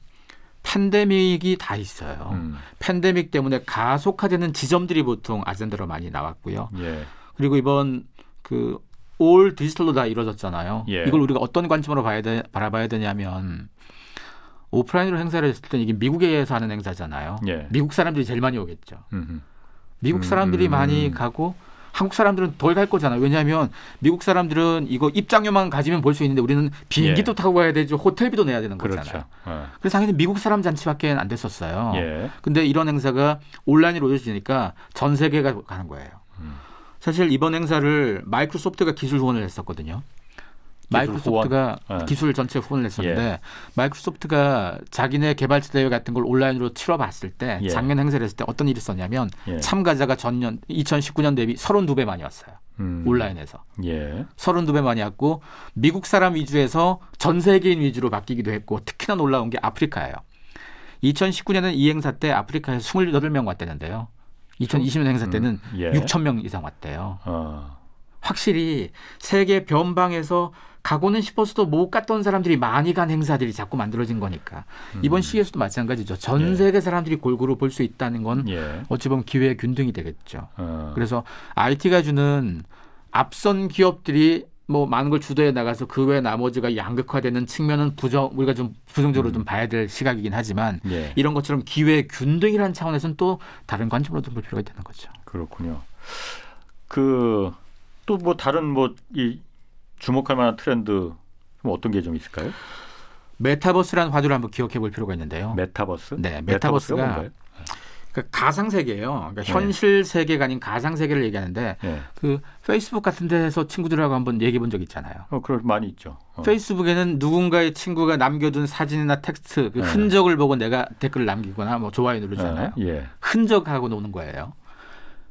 팬데믹이 다 있어요. 음. 팬데믹 때문에 가속화되는 지점들이 보통 아젠다로 많이 나왔고요. 예. 그리고 이번 그 올 디지털로 다 이루어졌잖아요. 예. 이걸 우리가 어떤 관점으로 봐야 되, 바라봐야 되냐면 오프라인으로 행사를 했을 때 이게 미국에서 하는 행사잖아요. 예. 미국 사람들이 제일 많이 오겠죠. 음흠. 미국 사람들이 음. 많이 가고 한국 사람들은 덜 갈 거잖아요. 왜냐하면 미국 사람들은 이거 입장료만 가지면 볼 수 있는데 우리는 비행기도 예. 타고 가야 되죠. 호텔비도 내야 되는 거잖아요. 그 예. 그래서 당연히 미국 사람 잔치밖에 안 됐었어요. 예. 근데 이런 행사가 온라인으로 이어지니까전 세계가 가는 거예요. 음. 사실 이번 행사를 마이크로소프트가 기술 후원을 했었거든요. 마이크로소프트가 기술, 네. 기술 전체 후원을 했었는데 예. 마이크로소프트가 자기네 개발자 대회 같은 걸 온라인으로 치러봤을 때 예. 작년 행사를 했을 때 어떤 일이 있었냐면 예. 참가자가 전년 2019년 대비 32배 많이 왔어요. 음. 온라인에서. 예. 32배 많이 왔고 미국 사람 위주에서 전 세계인 위주로 바뀌기도 했고 특히나 놀라운 게 아프리카예요. 2019년은 이 행사 때 아프리카에서 28명 왔다는데요. 2020년 행사 음. 때는 음. 예. 6천 명 이상 왔대요. 어. 확실히 세계 변방에서 가고는 싶었어도못 갔던 사람들이 많이 간 행사들이 자꾸 만들어진 거니까 음. 이번 음. 시에서도 마찬가지죠. 전 예. 세계 사람들이 골고루 볼 수 있다는 건 예. 어찌 보면 기회의 균등이 되겠죠. 어. 그래서 IT가 주는 앞선 기업들이 뭐 많은 걸 주도해 나가서 그 외 나머지가 양극화되는 측면은 부정 우리가 좀 부정적으로 음. 좀 봐야 될 시각이긴 하지만 예. 이런 것처럼 기회 균등이라는 차원에서는 또 다른 관점으로 좀 볼 필요가 되는 거죠. 그렇군요. 그 또뭐 다른 뭐 이 주목할 만한 트렌드 어떤 게 좀 있을까요? 메타버스라는 화두를 한번 기억해 볼 필요가 있는데요. 메타버스? 네, 메타버스가 그 가상 세계예요. 그러니까, 그러니까 네. 현실 세계가 아닌 가상 세계를 얘기하는데 네. 그 페이스북 같은 데서 친구들하고 한번 얘기해 본적 있잖아요. 어, 그럴 많이 있죠. 어. 페이스북에는 누군가의 친구가 남겨둔 사진이나 텍스트 그 네. 흔적을 보고 내가 댓글을 남기거나 뭐 좋아요 누르잖아요. 어, 예. 흔적하고 노는 거예요.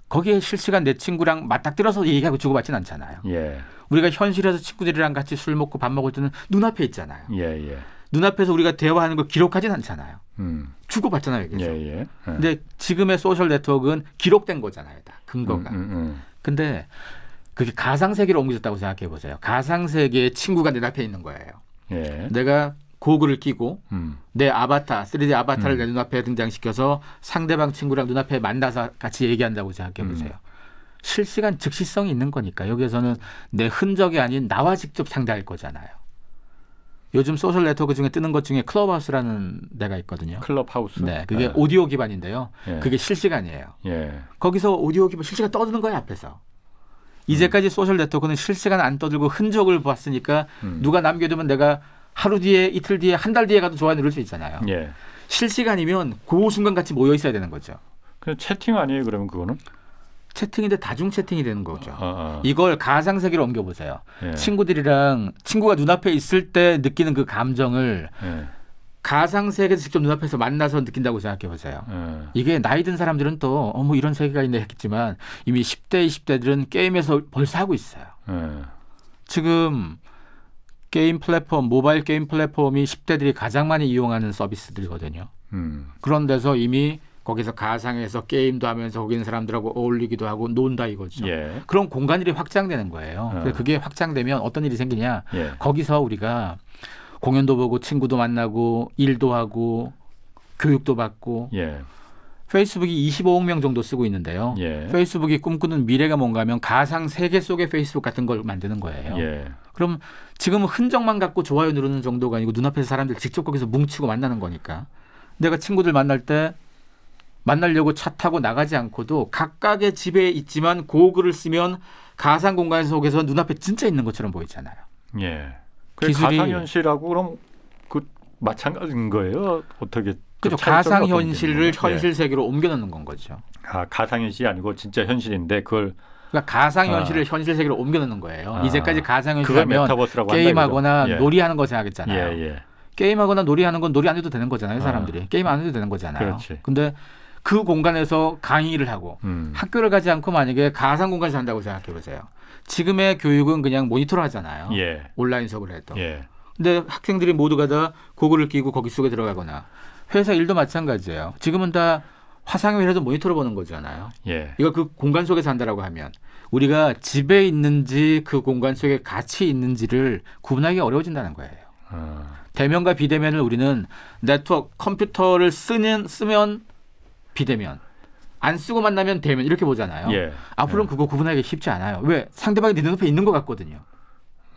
거기에 실시간 내 친구랑 맞닥뜨려서 얘기하고 주고받지는 않잖아요. 예. 우리가 현실에서 친구들이랑 같이 술 먹고 밥 먹을 때는 눈앞에 있잖아요. 예, 예. 눈앞에서 우리가 대화하는 걸 기록하진 않잖아요. 음. 주고받잖아요. 그래서. 예, 예, 예. 근데 지금의 소셜 네트워크는 기록된 거잖아요. 다 근거가. 음, 음, 음. 근데 그게 가상 세계로 옮겨졌다고 생각해 보세요. 가상 세계의 친구가 내 앞에 있는 거예요. 예. 내가 고글을 끼고 음. 내 아바타 3D 아바타를 음. 내 눈앞에 등장시켜서 상대방 친구랑 눈앞에 만나서 같이 얘기한다고 생각해 보세요. 음. 실시간 즉시성이 있는 거니까 여기에서는 내 흔적이 아닌 나와 직접 상대할 거잖아요. 요즘 소셜 네트워크 중에 뜨는 것 중에 클럽하우스라는 데가 있거든요. 클럽하우스. 네, 그게 네. 오디오 기반인데요. 예. 그게 실시간이에요. 예. 거기서 오디오 기반 실시간 떠드는 거예요 앞에서. 이제까지 음. 소셜 네트워크는 실시간 안 떠들고 흔적을 봤으니까 음. 누가 남겨두면 내가 하루 뒤에 이틀 뒤에 한 달 뒤에 가도 좋아요 누를 수 있잖아요. 예. 실시간이면 그 순간 같이 모여 있어야 되는 거죠. 그냥 채팅 아니에요? 그러면 그거는? 채팅인데 다중 채팅이 되는 거죠. 아, 아. 이걸 가상 세계로 옮겨 보세요. 예. 친구들이랑 친구가 눈앞에 있을 때 느끼는 그 감정을 예. 가상 세계에서 직접 눈앞에서 만나서 느낀다고 생각해 보세요. 예. 이게 나이 든 사람들은 또 어머 뭐 이런 세계가 있네 했겠지만 이미 10대 20대들은 게임에서 벌써 하고 있어요. 예. 지금 게임 플랫폼, 모바일 게임 플랫폼이 10대들이 가장 많이 이용하는 서비스들이거든요. 음. 그런 데서 이미 거기서 가상에서 게임도 하면서 거기 있는 사람들하고 어울리기도 하고 논다 이거죠. 예. 그런 공간들이 확장되는 거예요. 어. 그게 확장되면 어떤 일이 생기냐. 예. 거기서 우리가 공연도 보고 친구도 만나고 일도 하고 교육도 받고 예. 페이스북이 25억 명 정도 쓰고 있는데요. 예. 페이스북이 꿈꾸는 미래가 뭔가면 가상 세계 속의 페이스북 같은 걸 만드는 거예요. 예. 그럼 지금은 흔적만 갖고 좋아요 누르는 정도가 아니고 눈앞에서 사람들 직접 거기서 뭉치고 만나는 거니까 내가 친구들 만날 때 만나려고 차 타고 나가지 않고도 각각의 집에 있지만 고 글을 쓰면 가상 공간 속에서 눈앞에 진짜 있는 것처럼 보이잖아요. 예. 기술이 가상현실하고 그럼 그 마찬가지인 거예요. 어떻게 그죠 가상 그 현실을 현실 예. 세계로 예. 옮겨놓는 건 거죠. 아 가상 현실이 아니고 진짜 현실인데 그걸 그러니까 가상 현실을 아. 현실 세계로 옮겨놓는 거예요. 아. 이제까지 가상 현실하면 게임하거나 예. 놀이하는 거 생각했잖아요. 예, 예, 게임하거나 놀이하는 건 놀이 안 해도 되는 거잖아요. 아. 사람들이 아. 게임 안 해도 되는 거잖아요. 그렇지. 근데 그 공간에서 강의를 하고 음. 학교를 가지 않고 만약에 가상 공간에서 한다고 생각해 보세요. 지금의 교육은 그냥 모니터로 하잖아요. 예. 온라인 수업을 해도. 근데 학생들이 모두가 다 고글을 끼고 거기 속에 들어가거나 회사 일도 마찬가지예요. 지금은 다 화상회의라도 모니터로 보는 거잖아요. 예. 이거그 공간 속에서 한다라고 하면 우리가 집에 있는지 그 공간 속에 같이 있는지를 구분하기 어려워진다는 거예요. 음. 대면과 비대면을 우리는 네트워크 컴퓨터를 쓰는 쓰면 비대면 안 쓰고 만나면 대면 이렇게 보잖아요. 예. 앞으로는 예. 그거 구분하기 쉽지 않아요. 왜 상대방이 내 눈앞에 있는 것 같거든요.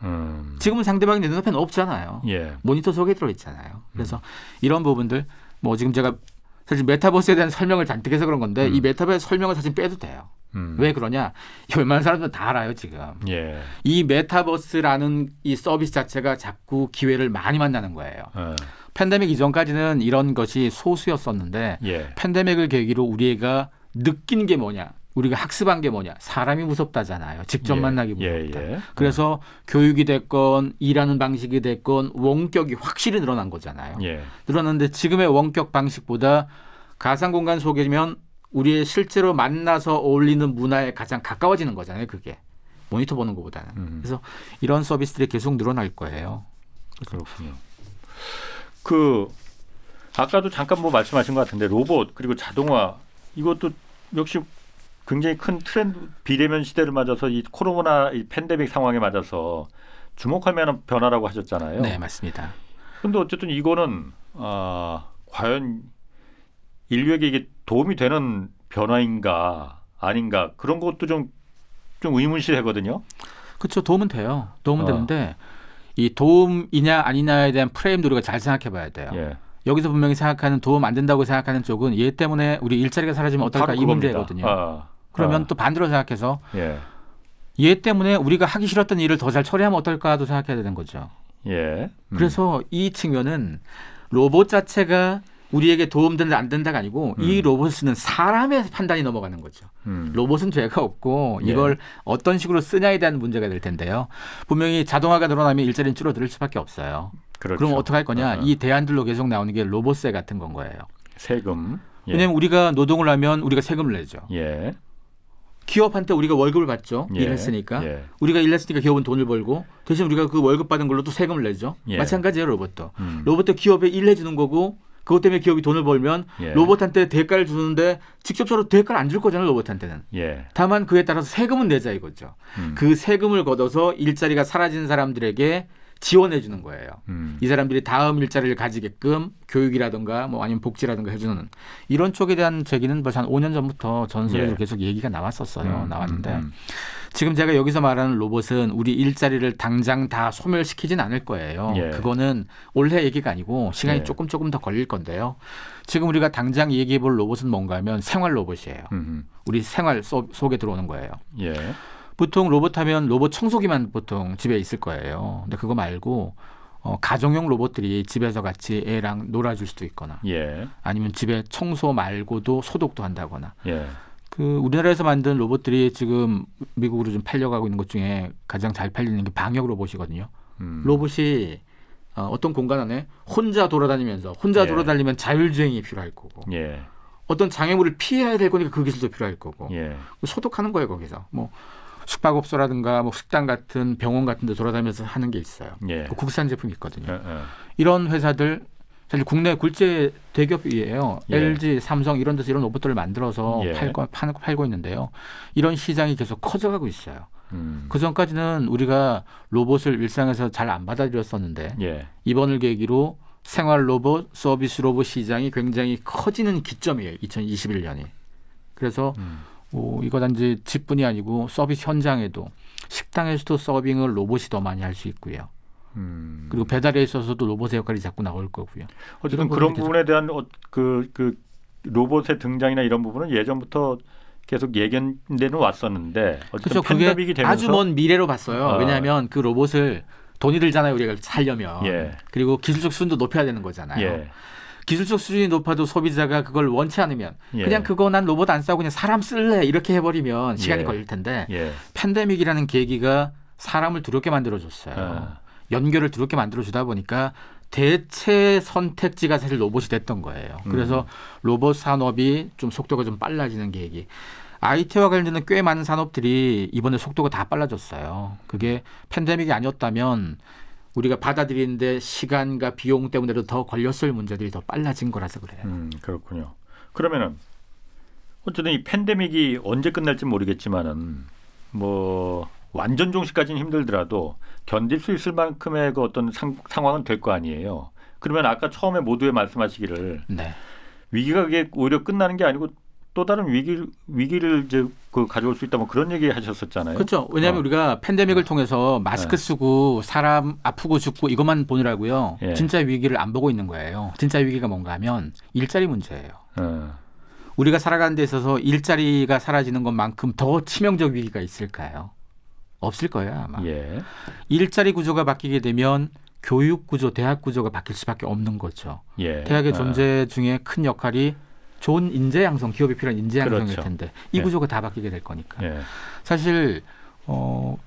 음. 지금은 상대방이 내 눈앞에는 없잖아요. 예. 모니터 속에 들어있잖아요. 그래서 음. 이런 부분들 뭐 지금 제가 사실 메타버스에 대한 설명을 잔뜩 해서 그런 건데 음. 이 메타버스 설명을 사실 빼도 돼요. 음. 왜 그러냐? 이 웬만한 사람들은 다 알아요 지금. 예. 이 메타버스라는 이 서비스 자체가 자꾸 기회를 많이 만나는 거예요. 예. 팬데믹 이전까지는 이런 것이 소수였었는데 예. 팬데믹을 계기로 우리가 느낀 게 뭐냐? 우리가 학습한 게 뭐냐 사람이 무섭다잖아요 직접 예, 만나기 예, 무섭다 예, 예. 그래서 교육이 됐건 일하는 방식이 됐건 원격이 확실히 늘어난 거잖아요 예. 늘어났는데 지금의 원격 방식보다 가상 공간 속이면 우리의 실제로 만나서 어울리는 문화에 가장 가까워지는 거잖아요 그게 모니터 보는 것보다는 음. 그래서 이런 서비스들이 계속 늘어날 거예요 그렇군요 그 아까도 잠깐 뭐 말씀하신 것 같은데 로봇 그리고 자동화 이것도 역시 굉장히 큰 트렌드 비대면 시대를 맞아서 이 코로나 이 팬데믹 상황에 맞아서 주목할 만한 변화라고 하셨잖아요. 네, 맞습니다. 근데 어쨌든 이거는 어, 과연 인류에게 이게 도움이 되는 변화인가 아닌가 그런 것도 좀 좀 의문실하거든요. 그렇죠. 도움은 돼요. 도움은 어. 되는데 이 도움이냐 아니냐에 대한 프레임도 우리가 잘 생각해 봐야 돼요. 예. 여기서 분명히 생각하는 도움 안 된다고 생각하는 쪽은 얘 때문에 우리 일자리가 사라지면 어떨까 이 문제거든요. 아. 그러면 어. 또 반대로 생각해서 예. 얘 때문에 우리가 하기 싫었던 일을 더 잘 처리하면 어떨까도 생각해야 되는 거죠. 예. 음. 그래서 이 측면은 로봇 자체가 우리에게 도움된다 안 된다가 아니고 음. 이 로봇을 쓰는 사람의 판단이 넘어가는 거죠. 음. 로봇은 죄가 없고 예. 이걸 예. 어떤 식으로 쓰냐에 대한 문제가 될 텐데요. 분명히 자동화가 늘어나면 일자리는 줄어들 수밖에 없어요. 그렇죠. 그럼 어떻게 할 거냐? 어. 이 대안들로 계속 나오는 게 로봇세 같은 건 거예요. 세금. 예. 왜냐하면 우리가 노동을 하면 우리가 세금을 내죠. 예. 기업한테 우리가 월급을 받죠. 예. 일했으니까. 예. 우리가 일했으니까 기업은 돈을 벌고 대신 우리가 그 월급 받은 걸로 또 세금을 내죠. 예. 마찬가지예요, 로봇도. 음. 로봇도 기업에 일해 주는 거고 그것 때문에 기업이 돈을 벌면 예. 로봇한테 대가를 주는데 직접적으로 대가를 안 줄 거잖아요, 로봇한테는. 예. 다만 그에 따라서 세금은 내자 이거죠. 음. 그 세금을 걷어서 일자리가 사라진 사람들에게 지원해 주는 거예요. 음. 이 사람들이 다음 일자리를 가지게끔 교육이라든가 뭐 아니면 복지라든가 해주는 이런 쪽에 대한 제기는 벌써 한 5년 전부터 전설로 예. 계속 얘기가 나왔었어요. 음, 나왔는데 음, 음, 지금 제가 여기서 말하는 로봇은 우리 일자리를 당장 다 소멸시키진 않을 거예요. 예. 그거는 올해 얘기가 아니고 시간이 예. 조금 조금 더 걸릴 건데요. 지금 우리가 당장 얘기해 볼 로봇은 뭔가 하면 생활 로봇이에요. 우리 생활 속에 들어오는 거예요. 예. 보통 로봇 하면 로봇 청소기만 보통 집에 있을 거예요. 근데 그거 말고 어, 가정용 로봇들이 집에서 같이 애랑 놀아줄 수도 있거나 예. 아니면 집에 청소 말고도 소독도 한다거나 예. 그 우리나라에서 만든 로봇들이 지금 미국으로 좀 팔려가고 있는 것 중에 가장 잘 팔리는 게 방역 로봇이거든요. 음. 로봇이 어, 어떤 공간 안에 혼자 돌아다니면서 혼자 예. 돌아다니면 자율주행이 필요할 거고 예. 어떤 장애물을 피해야 될 거니까 그 기술도 필요할 거고 예. 그 소독하는 거예요 거기서 뭐 숙박업소라든가 뭐 식당 같은 병원 같은 데 돌아다니면서 하는 게 있어요. 예. 그 국산 제품이 있거든요. 어, 어. 이런 회사들 사실 국내 굴제 대기업이에요. 예. LG, 삼성 이런 데서 이런 로봇들을 만들어서 예. 팔고, 파, 팔고 있는데요. 이런 시장이 계속 커져가고 있어요. 음. 그 전까지는 우리가 로봇을 일상에서 잘 안 받아들였었는데 예. 이번을 계기로 생활 로봇, 서비스 로봇 시장이 굉장히 커지는 기점이에요. 2021년이. 그래서 음. 뭐 이거 단지 집뿐이 아니고 서비스 현장에도 식당에서도 서빙을 로봇이 더 많이 할 수 있고요. 음. 그리고 배달에 있어서도 로봇의 역할이 자꾸 나올 거고요. 어쨌든 그런 부분에 대한 그그 어, 그 로봇의 등장이나 이런 부분은 예전부터 계속 예견되는 왔었는데 그렇죠. 그게 되면서 아주 먼 미래로 봤어요. 어. 왜냐하면 그 로봇을 돈이 들잖아요. 우리가 살려면. 예. 그리고 기술적 수준도 높여야 되는 거잖아요. 예. 기술적 수준이 높아도 소비자가 그걸 원치 않으면 예. 그냥 그거 난 로봇 안 싸고 그냥 사람 쓸래 이렇게 해버리면 시간이 예. 걸릴 텐데 예. 팬데믹이라는 계기가 사람을 두렵게 만들어줬어요. 아. 연결을 두렵게 만들어주다 보니까 대체 선택지가 사실 로봇이 됐던 거예요. 음. 그래서 음. 로봇 산업이 좀 속도가 좀 빨라지는 계기. IT와 관련된 꽤 많은 산업들이 이번에 속도가 다 빨라졌어요. 그게 팬데믹이 아니었다면 우리가 받아들이는데 시간과 비용 때문에도 더 걸렸을 문제들이 더 빨라진 거라서 그래요. 음, 그렇군요. 그러면은 어쨌든 이 팬데믹이 언제 끝날지 모르겠지만은 뭐 완전 종식까지는 힘들더라도 견딜 수 있을 만큼의 그 어떤 상, 상황은 될 거 아니에요. 그러면 아까 처음에 모두에 말씀하시기를 네. 위기가 그게 오히려 끝나는 게 아니고 또 다른 위기 위기를 이제 그 가져올 수 있다 뭐 그런 얘기 하셨었잖아요. 그렇죠. 왜냐하면 어. 우리가 팬데믹을 네. 통해서 마스크 네. 쓰고 사람 아프고 죽고 이것만 보느라고요. 예. 진짜 위기를 안 보고 있는 거예요. 진짜 위기가 뭔가 하면 일자리 문제예요. 어. 우리가 살아가는 데 있어서 일자리가 사라지는 것만큼 더 치명적 위기가 있을까요? 없을 거예요 아마. 예. 일자리 구조가 바뀌게 되면 교육 구조, 대학 구조가 바뀔 수밖에 없는 거죠. 예. 대학의 예. 존재 중에 큰 역할이 좋은 인재 양성, 기업이 필요한 인재 양성일 그렇죠. 텐데 이 예. 구조가 다 바뀌게 될 거니까. 예. 사실 어그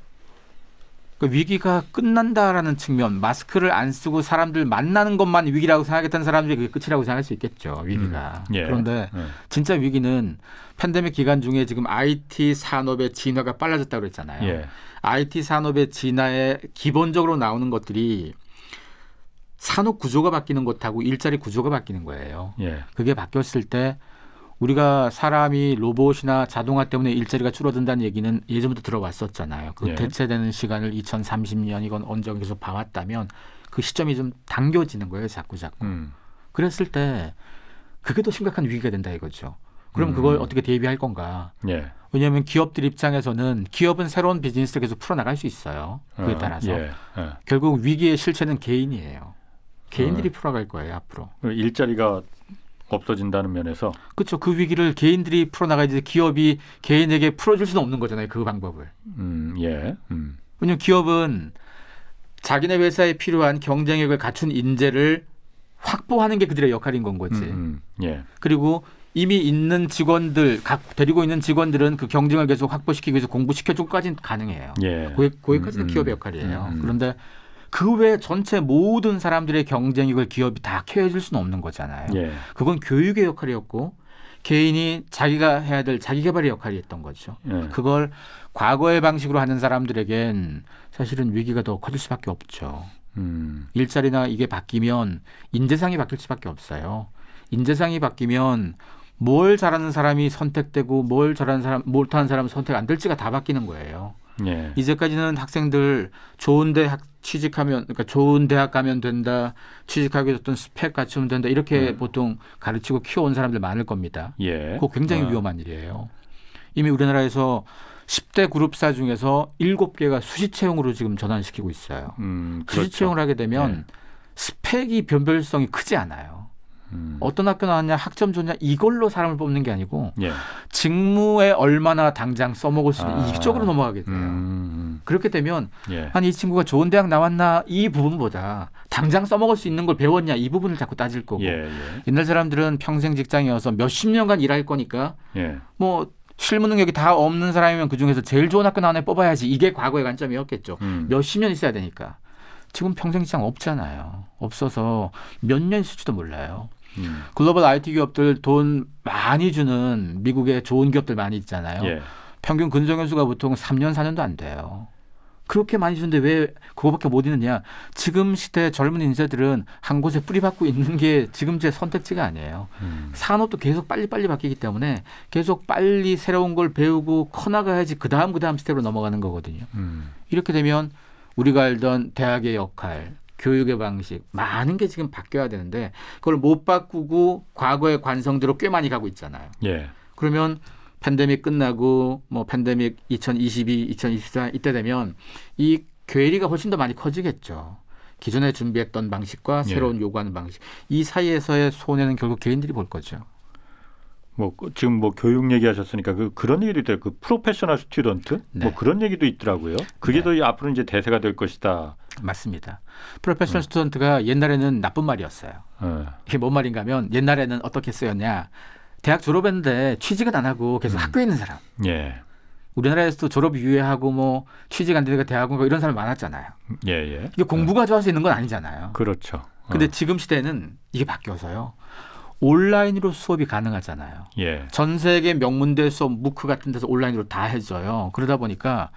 위기가 끝난다라는 측면, 마스크를 안 쓰고 사람들 만나는 것만 위기라고 생각했던 사람들이 그게 끝이라고 생각할 수 있겠죠, 음. 위기가. 음, 예, 그런데 예. 진짜 위기는 팬데믹 기간 중에 지금 IT 산업의 진화가 빨라졌다고 그랬잖아요. 예. IT 산업의 진화에 기본적으로 나오는 것들이 산업 구조가 바뀌는 것하고 일자리 구조가 바뀌는 거예요. 예. 그게 바뀌었을 때 우리가 사람이 로봇이나 자동화 때문에 일자리가 줄어든다는 얘기는 예전부터 들어왔었잖아요. 그 예. 대체되는 시간을 2030년이건 언제 계속 봐왔다면 그 시점이 좀 당겨지는 거예요, 자꾸 자꾸. 음. 그랬을 때 그게 더 심각한 위기가 된다 이거죠. 그럼 음. 그걸 어떻게 대비할 건가? 예. 왜냐하면 기업들 입장에서는 기업은 새로운 비즈니스를 계속 풀어나갈 수 있어요. 그에 어. 따라서 어, 예, 결국 위기의 실체는 개인이에요. 개인들이 네. 풀어갈 거예요 앞으로. 일자리가 없어진다는 면에서. 그렇죠. 그 위기를 개인들이 풀어나가야지 기업이 개인에게 풀어줄 수는 없는 거잖아요. 그 방법을. 음, 예. 음. 왜냐하면 기업은 자기네 회사에 필요한 경쟁력을 갖춘 인재를 확보하는 게 그들의 역할인 건 거지. 음, 음. 예. 그리고 이미 있는 직원들, 각 데리고 있는 직원들은 그 경쟁을 계속 확보시키기 위해서 공부시켜줄까지는 가능해요. 예. 고액, 고액까지는 음, 음, 기업의 음. 역할이에요. 그런데 그외 전체 모든 사람들의 경쟁력을 기업이 다 케어해줄 수는 없는 거잖아요. 예. 그건 교육의 역할이었고 개인이 자기가 해야 될 자기 개발의 역할이었던 거죠. 예. 그걸 과거의 방식으로 하는 사람들에겐 사실은 위기가 더 커질 수밖에 없죠. 음. 일자리나 이게 바뀌면 인재상이 바뀔 수밖에 없어요. 인재상이 바뀌면 뭘 잘하는 사람이 선택되고 뭘 잘하는 사람 못하는 사람 선택 안 될지가 다 바뀌는 거예요. 예. 이제까지는 학생들 좋은 대학 취직하면 그러니까 좋은 대학 가면 된다 취직하기 어떤 스펙 갖추면 된다 이렇게 음. 보통 가르치고 키워온 사람들 많을 겁니다. 예. 그거 굉장히 아. 위험한 일이에요. 이미 우리나라에서 10대 그룹사 중에서 7개가 수시 채용으로 지금 전환시키고 있어요. 음, 그렇죠. 수시 채용을 하게 되면 예. 스펙이 변별성이 크지 않아요. 음. 어떤 학교 나왔냐 학점 좋냐 이걸로 사람을 뽑는 게 아니고 예. 직무에 얼마나 당장 써먹을 수 있는 아. 이쪽으로 넘어가게 돼요. 음. 음. 그렇게 되면 예. 한이 친구가 좋은 대학 나왔나 이 부분보다 당장 써먹을 수 있는 걸 배웠냐 이 부분을 자꾸 따질 거고 예. 예. 옛날 사람들은 평생 직장이어서 몇 십 년간 일할 거니까 예. 뭐 실무 능력이 다 없는 사람이면 그중에서 제일 좋은 학교 나오네 뽑아야지 이게 과거의 관점이었겠죠. 음. 몇십 년 있어야 되니까. 지금 평생 직장 없잖아요. 없어서 몇년 있을지도 몰라요. 음. 글로벌 IT 기업들 돈 많이 주는 미국의 좋은 기업들 많이 있잖아요. 예. 평균 근속연 수가 보통 3년 4년도 안 돼요. 그렇게 많이 주는데 왜 그거밖에 못 있느냐? 지금 시대 젊은 인재들은 한 곳에 뿌리박고 있는 게 지금 제 선택지가 아니에요. 음. 산업도 계속 빨리빨리 바뀌기 때문에 계속 빨리 새로운 걸 배우고 커나가야지 그 다음 그 다음 시대로 넘어가는 거거든요. 음. 이렇게 되면 우리가 알던 대학의 역할, 교육의 방식 많은 게 지금 바뀌어야 되는데 그걸 못 바꾸고 과거의 관성대로 꽤 많이 가고 있잖아요. 예. 그러면 팬데믹 끝나고 뭐 팬데믹 2022, 2024 이때 되면 이 괴리가 훨씬 더 많이 커지겠죠. 기존에 준비했던 방식과 예. 새로운 예. 요구하는 방식 이 사이에서의 손해는 결국 개인들이 볼 거죠. 뭐 그 지금 뭐 교육 얘기하셨으니까 그 그런 얘기도 있더라고요. 그 프로페셔널 스튜던트 뭐 네. 뭐 그런 얘기도 있더라고요. 그게 네. 더 앞으로 이제 대세가 될 것이다. 맞습니다. 프로페셔널 음. 스튜던트가 옛날에는 나쁜 말이었어요. 음. 이게 뭔 말인가 하면 옛날에는 어떻게 쓰였냐. 대학 졸업했는데 취직은 안 하고 계속 음. 학교에 있는 사람. 예. 우리나라에서도 졸업 유예하고 뭐 취직 안 되니까 대학원 가 이런 사람 이 많았잖아요. 예, 예. 이게 공부가 좋아서 있는 건 아니잖아요. 그렇죠. 근데 어. 지금 시대는 이게 바뀌어서요. 온라인으로 수업이 가능하잖아요. 예. 전 세계 명문대 수업 무크 같은 데서 온라인으로 다 해줘요. 그러다 보니까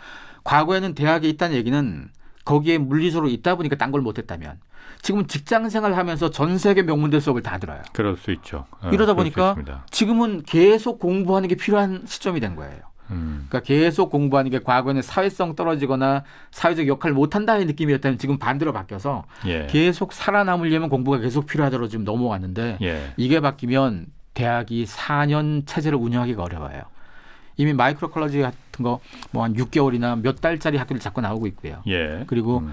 과거에는 대학에 있다는 얘기는 거기에 물리적으로 있다 보니까 딴 걸 못했다면 지금은 직장 생활하면서 전 세계 명문대 수업을 다 들어요. 그럴 수 있죠. 네, 이러다 보니까 지금은 계속 공부하는 게 필요한 시점이 된 거예요. 음. 그러니까 계속 공부하는 게 과거에는 사회성 떨어지거나 사회적 역할을 못한다는 느낌이었다면 지금 반대로 바뀌어서 예. 계속 살아남으려면 공부가 계속 필요하도록 지금 넘어갔는데 예. 이게 바뀌면 대학이 4년 체제를 운영하기가 어려워요. 이미 마이크로 컬러지 같은 거 뭐 한 6개월이나 몇 달짜리 학교를 자꾸 나오고 있고요. 예. 그리고 음.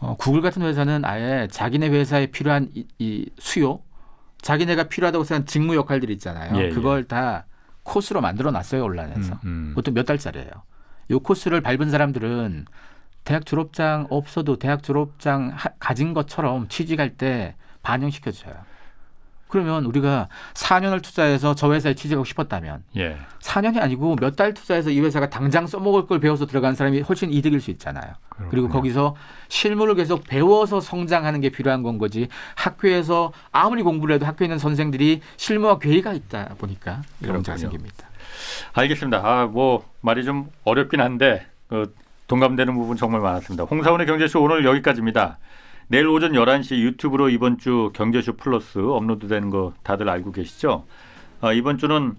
어, 구글 같은 회사는 아예 자기네 회사에 필요한 이, 이 수요, 자기네가 필요하다고 생각한 직무 역할들이 있잖아요. 예, 예. 그걸 다 코스로 만들어 놨어요 온라인에서. 음, 음, 보통 몇 달짜리예요. 요 코스를 밟은 사람들은 대학 졸업장 없어도 대학 졸업장 가진 것처럼 취직할 때 반영시켜 줘요. 그러면 우리가 4년을 투자해서 저 회사에 취직하고 싶었다면 예. 4년이 아니고 몇 달 투자해서 이 회사가 당장 써먹을 걸 배워서 들어간 사람이 훨씬 이득일 수 있잖아요. 그렇군요. 그리고 거기서 실물을 계속 배워서 성장하는 게 필요한 건 거지 학교에서 아무리 공부를 해도 학교에 있는 선생들이 실무와 괴리가 있다 보니까 이런 문제가 생깁니다. 알겠습니다. 아, 뭐 말이 좀 어렵긴 한데 그 동감되는 부분 정말 많았습니다. 홍사원의 경제쇼 오늘 여기까지입니다. 내일 오전 11시 유튜브로 이번 주 경제쇼 플러스 업로드되는 거 다들 알고 계시죠? 아, 이번 주는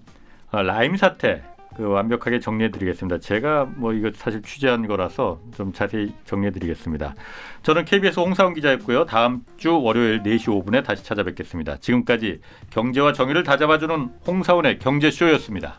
아, 라임 사태 그 완벽하게 정리해드리겠습니다. 제가 뭐 이거 사실 취재한 거라서 좀 자세히 정리해드리겠습니다. 저는 KBS 홍사훈 기자였고요. 다음 주 월요일 4시 5분에 다시 찾아뵙겠습니다. 지금까지 경제와 정의를 다잡아주는 홍사훈의 경제쇼였습니다.